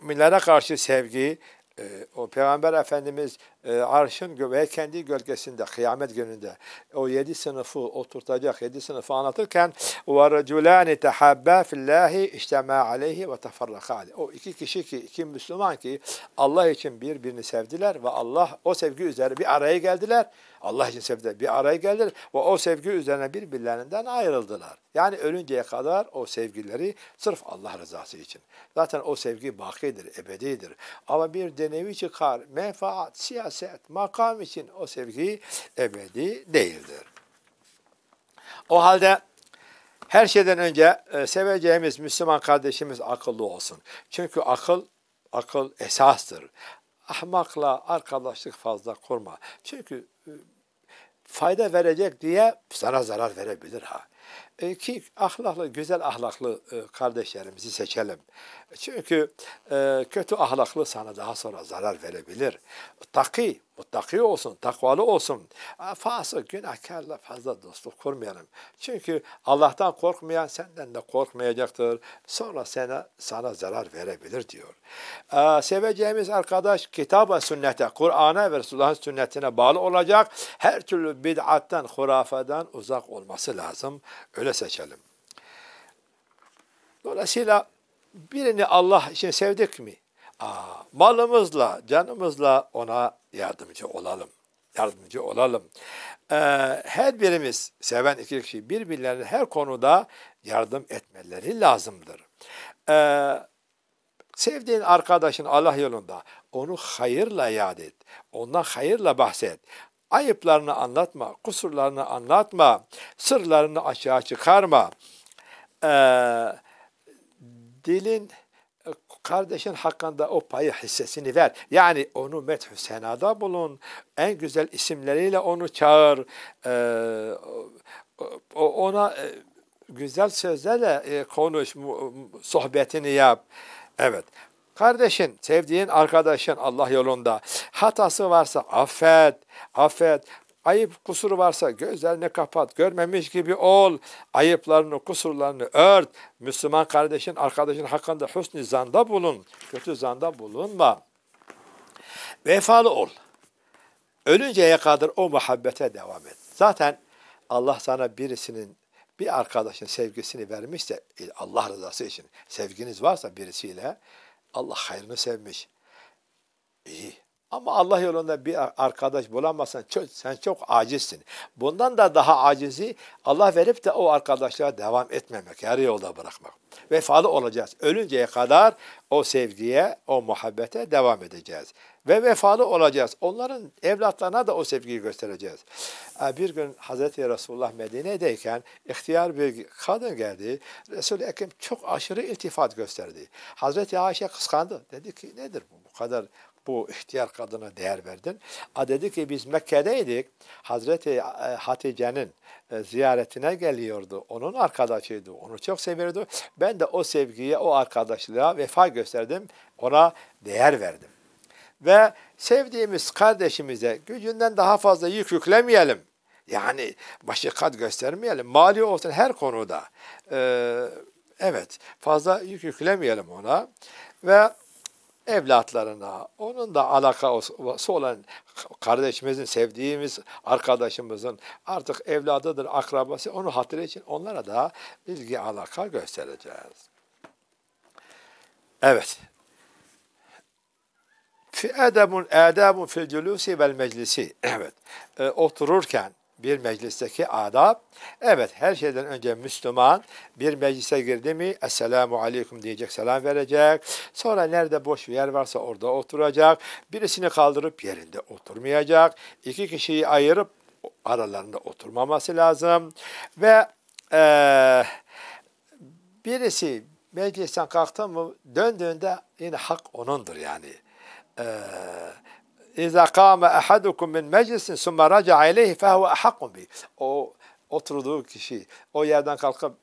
müminlere karşı sevgi, e, o Peygamber Efendimiz e, arşın göbeği kendi gölgesinde, kıyamet gününde o yedi sınıfı oturtacak, yedi sınıfı anlatırken وَرَجُلَانِ تَحَبَّا فِي اللّٰهِ اِجْتَمَا عَلَيْهِ وَتَفَرَّقَا O iki kişi ki, iki Müslüman ki Allah için birbirini sevdiler ve Allah o sevgi üzere bir araya geldiler. Allah için sevdi, bir araya geldiler ve o sevgi üzerine birbirlerinden ayrıldılar. Yani ölünceye kadar o sevgileri sırf Allah rızası için. Zaten o sevgi bakidir, ebedidir. Ama bir denevi çıkar, menfaat, siyaset, şahsiyet, makam için o sevgi ebedi değildir. O halde her şeyden önce e, seveceğimiz Müslüman kardeşimiz akıllı olsun. Çünkü akıl akıl esastır. Ahmakla arkadaşlık fazla kurma. Çünkü e, fayda verecek diye sana zarar verebilir ha. E, ki ahlaklı, güzel ahlaklı e, kardeşlerimizi seçelim. Çünkü e, kötü ahlaklı sana daha sonra zarar verebilir. Taki, muttaki olsun, takvalı olsun. Fasık, günahkarla fazla dostluk kurmayalım. Çünkü Allah'tan korkmayan senden de korkmayacaktır. Sonra sana, sana zarar verebilir diyor. seveceğimiz arkadaş kitaba sünnete, Kur'an'a ve Resulullah'ın sünnetine bağlı olacak. Her türlü bid'attan, hurafadan uzak olması lazım. Öyle Öyle seçelim. Dolayısıyla birini Allah için sevdik mi? Aa, malımızla, canımızla ona yardımcı olalım. Yardımcı olalım. Ee, her birimiz seven iki kişi birbirlerine her konuda yardım etmeleri lazımdır. Ee, sevdiğin arkadaşın Allah yolunda onu hayırla yad et. Ondan hayırla bahset. Ayıplarını anlatma, kusurlarını anlatma, sırlarını aşağı çıkarma. Ee, dilin e, kardeşin hakkında o payı hissesini ver. Yani onu methü senada bulun. En güzel isimleriyle onu çağır. Ee, ona e, güzel sözlerle e, konuş, sohbetini yap. Evet. Kardeşin, sevdiğin arkadaşın Allah yolunda hatası varsa affet, affet. Ayıp kusuru varsa gözlerini kapat, görmemiş gibi ol. Ayıplarını, kusurlarını ört. Müslüman kardeşin, arkadaşın hakkında husni zanda bulun. Kötü zanda bulunma. Vefalı ol. Ölünceye kadar o muhabbete devam et. Zaten Allah sana birisinin bir arkadaşın sevgisini vermişse Allah rızası için sevginiz varsa birisiyle Allah hayrını sevmiş. İyi. Ama Allah yolunda bir arkadaş bulamazsan çok, sen çok acizsin. Bundan da daha acizi Allah verip de o arkadaşlara devam etmemek, yarı yolda bırakmak. Vefalı olacağız. Ölünceye kadar o sevgiye, o muhabbete devam edeceğiz ve vefalı olacağız. Onların evlatlarına da o sevgiyi göstereceğiz. Ee, bir gün Hazreti Resulullah Medine'deyken ihtiyar bir kadın geldi. resul Ekrem çok aşırı iltifat gösterdi. Hazreti Ayşe kıskandı. Dedi ki nedir bu? Bu kadar bu ihtiyar kadına değer verdin. A dedi ki biz Mekke'deydik. Hazreti e, Hatice'nin e, ziyaretine geliyordu. Onun arkadaşıydı. Onu çok seviyordu. Ben de o sevgiye, o arkadaşlığa vefa gösterdim. Ona değer verdim ve sevdiğimiz kardeşimize gücünden daha fazla yük yüklemeyelim. Yani başikat göstermeyelim. Mali olsun her konuda. Ee, evet fazla yük yüklemeyelim ona. Ve evlatlarına, onun da alakası olan kardeşimizin, sevdiğimiz arkadaşımızın artık evladıdır, akrabası, onu hatırı için onlara da bilgi alaka göstereceğiz. Evet, Fi edebun edebun fil culusi vel meclisi. Evet. E, otururken bir meclisteki adab. Evet her şeyden önce Müslüman bir meclise girdi mi Esselamu Aleyküm diyecek, selam verecek. Sonra nerede boş bir yer varsa orada oturacak. Birisini kaldırıp yerinde oturmayacak. İki kişiyi ayırıp aralarında oturmaması lazım. Ve e, birisi meclisten kalktı mı döndüğünde yine hak onundur yani. اِذَا قَامَ اَحَدُكُمْ مِنْ مَجْلِسٍ ثُمَّ رَجَعَ اِلَيْهِ فَهُوَ اَحَقٌ بِهِ O oturduğu kişi o yerden kalkıp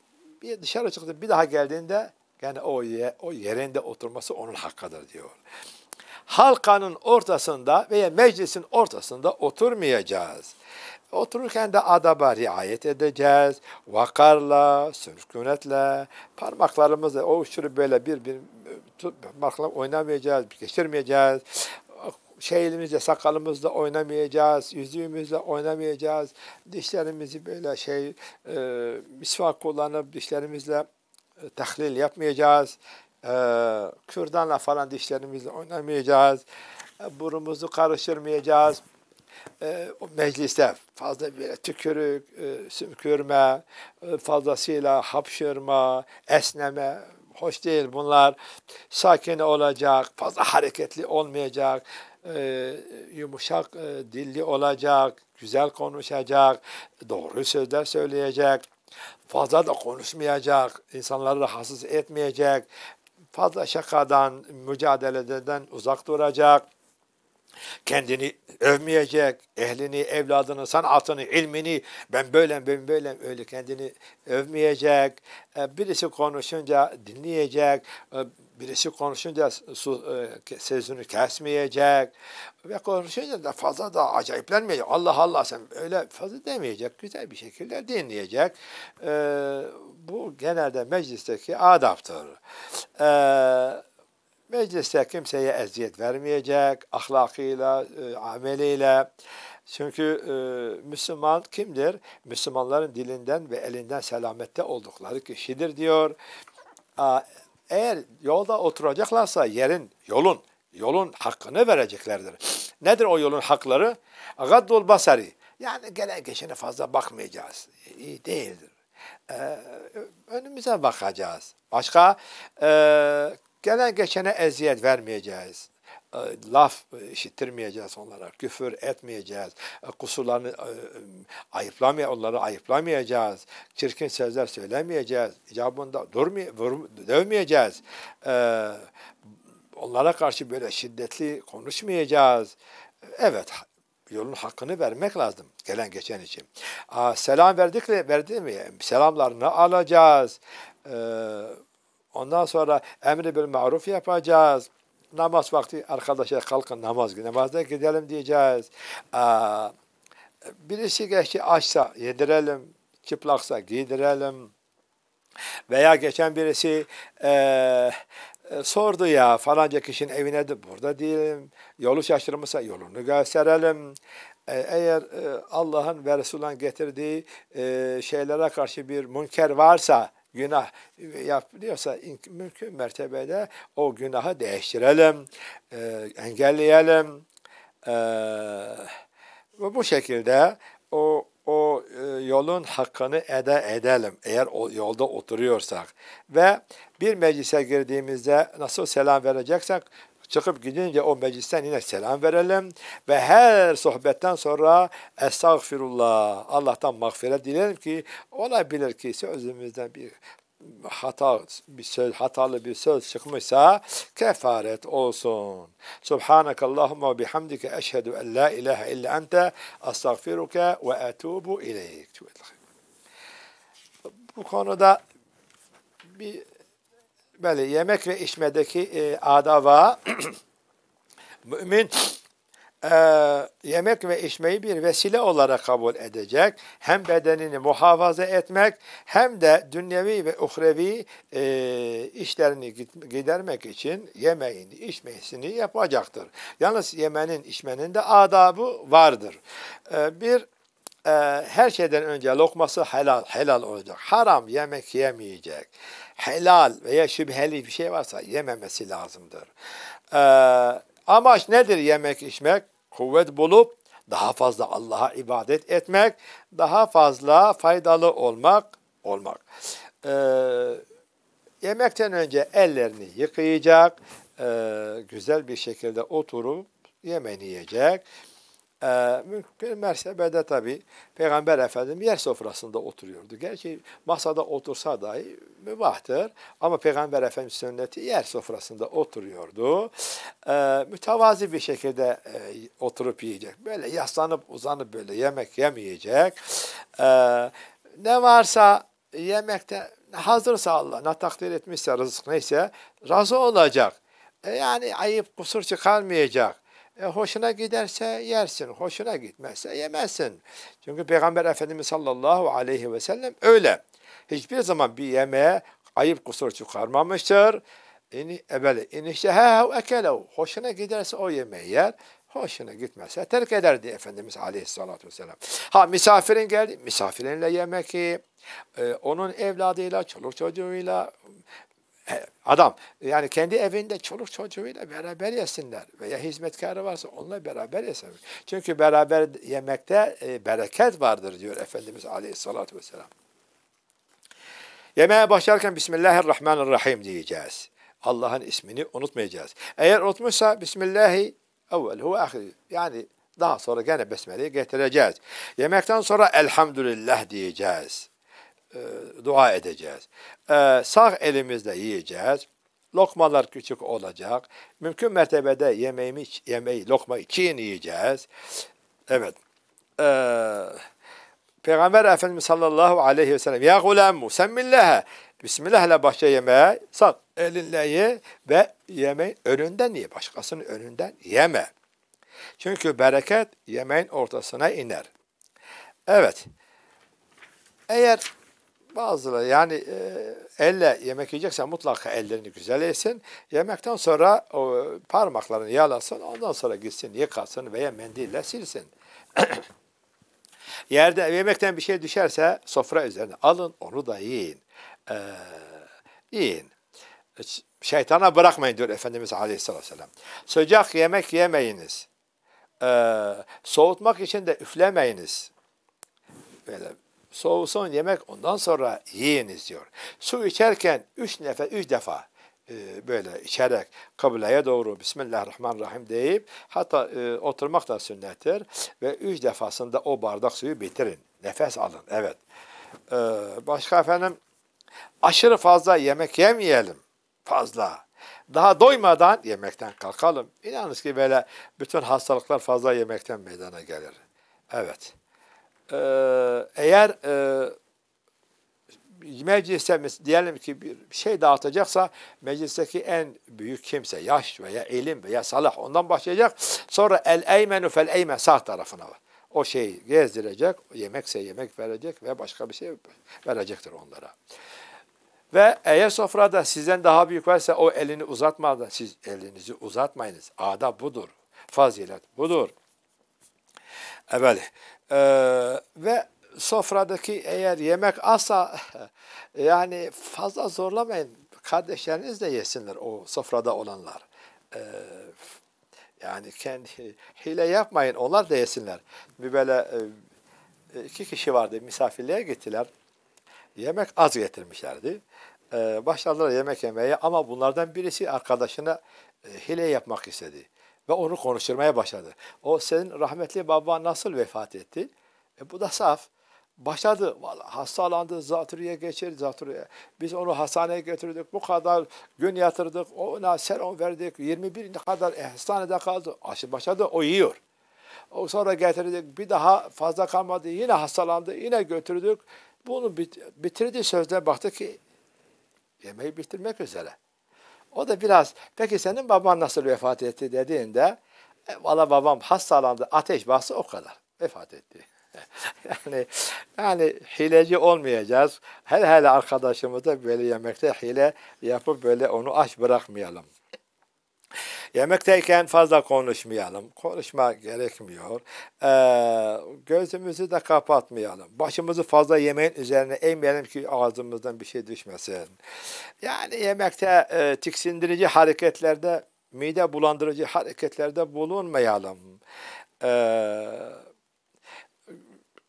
bir dışarı çıktı bir daha geldiğinde yani o, ye, o yerinde oturması onun hakkıdır diyor. Halkanın ortasında veya meclisin ortasında oturmayacağız. Otururken de adaba riayet edeceğiz. Vakarla, sükunetle, parmaklarımızla o şunu böyle bir bir parmakla oynamayacağız, geçirmeyeceğiz. Şeyimizle, sakalımızla oynamayacağız, yüzüğümüzle oynamayacağız. Dişlerimizi böyle şey, e, misvak kullanıp dişlerimizle e, tahlil yapmayacağız. E, kürdanla falan dişlerimizle oynamayacağız. E, burumuzu karıştırmayacağız e, o mecliste fazla böyle tükürük, e, sümkürme, e, fazlasıyla hapşırma, esneme hoş değil bunlar. Sakin olacak, fazla hareketli olmayacak, e, yumuşak e, dilli olacak, güzel konuşacak, doğru sözler söyleyecek. Fazla da konuşmayacak, insanları rahatsız etmeyecek, fazla şakadan, mücadeleden uzak duracak. Kendini övmeyecek, ehlini, evladını, sanatını, ilmini, ben böyle, ben böyle, öyle kendini övmeyecek. E, birisi konuşunca dinleyecek, e, birisi konuşunca e, sözünü kesmeyecek ve konuşunca da fazla da acayiplenmeyecek. Allah Allah sen öyle fazla demeyecek, güzel bir şekilde dinleyecek. Bu genelde meclisteki adaptır. Ee, Mecliste kimseye eziyet vermeyecek, ahlakıyla, e, ameliyle. Çünkü e, Müslüman kimdir? Müslümanların dilinden ve elinden selamette oldukları kişidir diyor. A, eğer yolda oturacaklarsa yerin, yolun, yolun hakkını vereceklerdir. Nedir o yolun hakları? Gaddul basari. Yani gelen geçene fazla bakmayacağız. İyi değildir. Ee, önümüze bakacağız. Başka e, Gelen geçene eziyet vermeyeceğiz. Ee, laf işittirmeyeceğiz onlara, küfür etmeyeceğiz, ee, kusurlarını e, ayıplamay onları ayıplamayacağız, çirkin sözler söylemeyeceğiz, icabında durmay dövmeyeceğiz, ee, onlara karşı böyle şiddetli konuşmayacağız. Evet, yolun hakkını vermek lazım gelen geçen için. Aa, selam verdik verdi mi? Selamlarını alacağız. Ee, Ondan sonra emri bil maruf yapacağız. Namaz vakti arkadaşlar kalkın namaz namazda gidelim diyeceğiz. birisi geçti açsa yedirelim, çıplaksa giydirelim. Veya geçen birisi e, e sordu ya falanca kişinin evine de burada değilim. Yolu şaşırmışsa yolunu gösterelim. E, eğer e, Allah'ın ve Resulullah'ın getirdiği şeylere karşı bir münker varsa günah e, yapılıyorsa mümkün mertebede o günahı değiştirelim, e, engelleyelim. E, ve bu şekilde o o e, yolun hakkını eda edelim eğer o yolda oturuyorsak ve bir meclise girdiğimizde nasıl selam vereceksek Çıkıp gidince o meclisten yine selam verelim ve her sohbetten sonra estağfirullah Allah'tan mağfiret dilerim ki olabilir ki sözümüzden bir hata bir söz hatalı bir söz çıkmışsa kefaret olsun. Subhanak Allahumma ve bihamdike eşhedü en la ilahe illa ente estağfiruke ve etubu ileyk. Bu konuda bir gitmeli. Yemek ve içmedeki e, adava mümin e, yemek ve içmeyi bir vesile olarak kabul edecek. Hem bedenini muhafaza etmek hem de dünyevi ve uhrevi e, işlerini gidermek için yemeğini, içmesini yapacaktır. Yalnız yemenin, içmenin de adabı vardır. E, bir e, her şeyden önce lokması helal, helal olacak. Haram yemek yemeyecek helal veya şüpheli bir şey varsa yememesi lazımdır. Ee, amaç nedir yemek içmek? Kuvvet bulup daha fazla Allah'a ibadet etmek, daha fazla faydalı olmak, olmak. Ee, yemekten önce ellerini yıkayacak, e, güzel bir şekilde oturup yemeğini yiyecek e, ee, mertebede tabi Peygamber efendim yer sofrasında oturuyordu. Gerçi masada otursa dahi mübahtır ama Peygamber efendim sünneti yer sofrasında oturuyordu. E, mütevazi bir şekilde e, oturup yiyecek. Böyle yaslanıp uzanıp böyle yemek yemeyecek. E, ne varsa yemekte hazırsa Allah ne takdir etmişse rızık neyse razı olacak. E, yani ayıp kusur çıkarmayacak e, hoşuna giderse yersin, hoşuna gitmezse yemezsin. Çünkü Peygamber Efendimiz sallallahu aleyhi ve sellem öyle. Hiçbir zaman bir yemeğe ayıp kusur çıkarmamıştır. İni ebele iniştehehu ekelehu. Hoşuna giderse o yemeği yer. Hoşuna gitmezse terk ederdi Efendimiz Aleyhisselatü Vesselam. Ha misafirin geldi, misafirinle yemek ye, ee, onun evladıyla, çoluk çocuğuyla e, adam yani kendi evinde çoluk çocuğuyla beraber yesinler veya hizmetkarı varsa onunla beraber yesinler. Çünkü beraber yemekte e, bereket vardır diyor Efendimiz Aleyhisselatü Vesselam. Yemeğe başlarken Bismillahirrahmanirrahim diyeceğiz. Allah'ın ismini unutmayacağız. Eğer unutmuşsa Bismillahi evvel hu ahir. Yani daha sonra gene besmeleyi getireceğiz. Yemekten sonra elhamdülillah diyeceğiz. E, dua edeceğiz. E, sağ elimizle yiyeceğiz. Lokmalar küçük olacak. Mümkün mertebede yemeğimi, yemeği, lokmayı çiğin yiyeceğiz. Evet. E, Peygamber Efendimiz sallallahu aleyhi ve sellem Ya sen semmillâhe Bismillah ile başla yemeğe sağ elinle ye ve yemeğin önünden ye. Başkasının önünden yeme. Çünkü bereket yemeğin ortasına iner. Evet. Eğer bazıları yani e, elle yemek yiyeceksen mutlaka ellerini güzel yesin. Yemekten sonra o, parmaklarını yalasın. Ondan sonra gitsin yıkasın veya mendille silsin. Yerde yemekten bir şey düşerse sofra üzerine alın onu da yiyin. Ee, yiyin. E, şeytana bırakmayın diyor Efendimiz Aleyhisselatü Vesselam. Sıcak yemek yemeyiniz. Ee, soğutmak için de üflemeyiniz. Böyle Son yemek ondan sonra yiyiniz diyor. Su içerken üç nefes üç defa e, böyle içerek kıbleye doğru Bismillahirrahmanirrahim deyip hatta e, oturmak da sünnettir ve üç defasında o bardak suyu bitirin. Nefes alın. Evet. E, başka efendim aşırı fazla yemek yemeyelim. Fazla. Daha doymadan yemekten kalkalım. İnanınız ki böyle bütün hastalıklar fazla yemekten meydana gelir. Evet. Ee, eğer e, meclise diyelim ki bir şey dağıtacaksa meclisteki en büyük kimse yaş veya elim veya salah ondan başlayacak. Sonra el eymenu fel eymen sağ tarafına var o şey gezdirecek, yemekse yemek verecek ve başka bir şey verecektir onlara. Ve eğer sofrada sizden daha büyük varsa o elini uzatmadan siz elinizi uzatmayınız. Ada budur. Fazilet budur. Evet. Ee, ve sofradaki eğer yemek azsa yani fazla zorlamayın. Kardeşleriniz de yesinler o sofrada olanlar. Ee, yani kendi hile yapmayın onlar da yesinler. Bir böyle e, iki kişi vardı misafirliğe gittiler. Yemek az getirmişlerdi. Ee, başladılar yemek yemeye ama bunlardan birisi arkadaşına e, hile yapmak istedi ve onu konuşturmaya başladı. O senin rahmetli baban nasıl vefat etti? E, bu da saf. Başladı. Vallahi hastalandı. Zatürre'ye geçirdi. Zatürre'ye. Biz onu hastaneye götürdük. Bu kadar gün yatırdık. Ona serum verdik. 21 kadar e, hastanede kaldı. Aşı başladı. O yiyor. O sonra getirdik. Bir daha fazla kalmadı. Yine hastalandı. Yine götürdük. Bunu bitirdi sözde baktı ki yemeği bitirmek üzere. O da biraz peki senin baban nasıl vefat etti dediğinde e, valla babam hastalandı ateş bastı o kadar vefat etti. yani yani hileci olmayacağız. Her hele da böyle yemekte hile yapıp böyle onu aç bırakmayalım. Yemekteyken fazla konuşmayalım. Konuşma gerekmiyor. Ee, gözümüzü de kapatmayalım. Başımızı fazla yemeğin üzerine eğmeyelim ki ağzımızdan bir şey düşmesin. Yani yemekte e, tiksindirici hareketlerde, mide bulandırıcı hareketlerde bulunmayalım. Ee,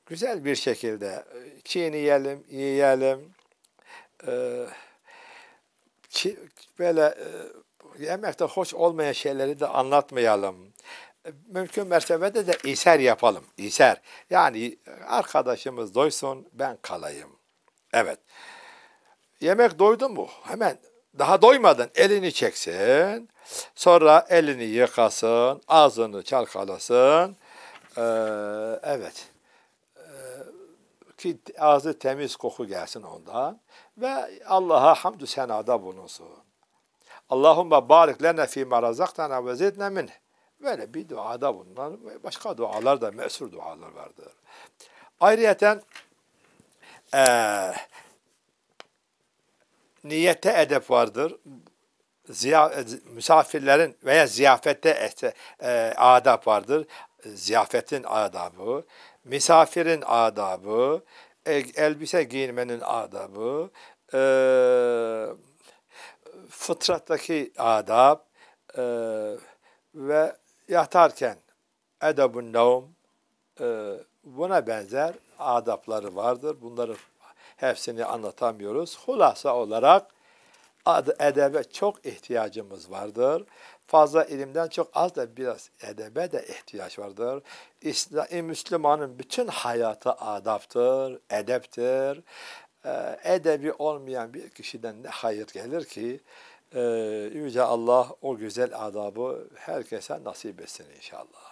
güzel bir şekilde e, çiğneyelim, yiyelim. Ee, ki, böyle... E, yemekte hoş olmayan şeyleri de anlatmayalım. E, mümkün mertebede de iser yapalım. İser. Yani e, arkadaşımız doysun ben kalayım. Evet. Yemek doydu mu? Hemen daha doymadın elini çeksin. Sonra elini yıkasın. Ağzını çalkalasın. Ee, evet. Ee, ki ağzı temiz koku gelsin ondan. Ve Allah'a hamdü senada bulunsun. Allahümme barik lene fîmâ razaktana ve zidne minh. Böyle bir duada bunlar başka dualar da mesur dualar vardır. Ayrıyeten e, niyete edep vardır. Ziya, e, misafirlerin veya ziyafette e, adab vardır. Ziyafetin adabı, misafirin adabı, e, elbise giyinmenin adabı, eee fıtrattaki adab e, ve yatarken edebun nevm e, buna benzer adapları vardır. Bunları hepsini anlatamıyoruz. Hulasa olarak edebe çok ihtiyacımız vardır. Fazla ilimden çok az da biraz edebe de ihtiyaç vardır. İslam, Müslümanın bütün hayatı adaptır, edeptir. Ee, edebi olmayan bir kişiden ne hayır gelir ki e, Yüce Allah o güzel adabı herkese nasip etsin inşallah.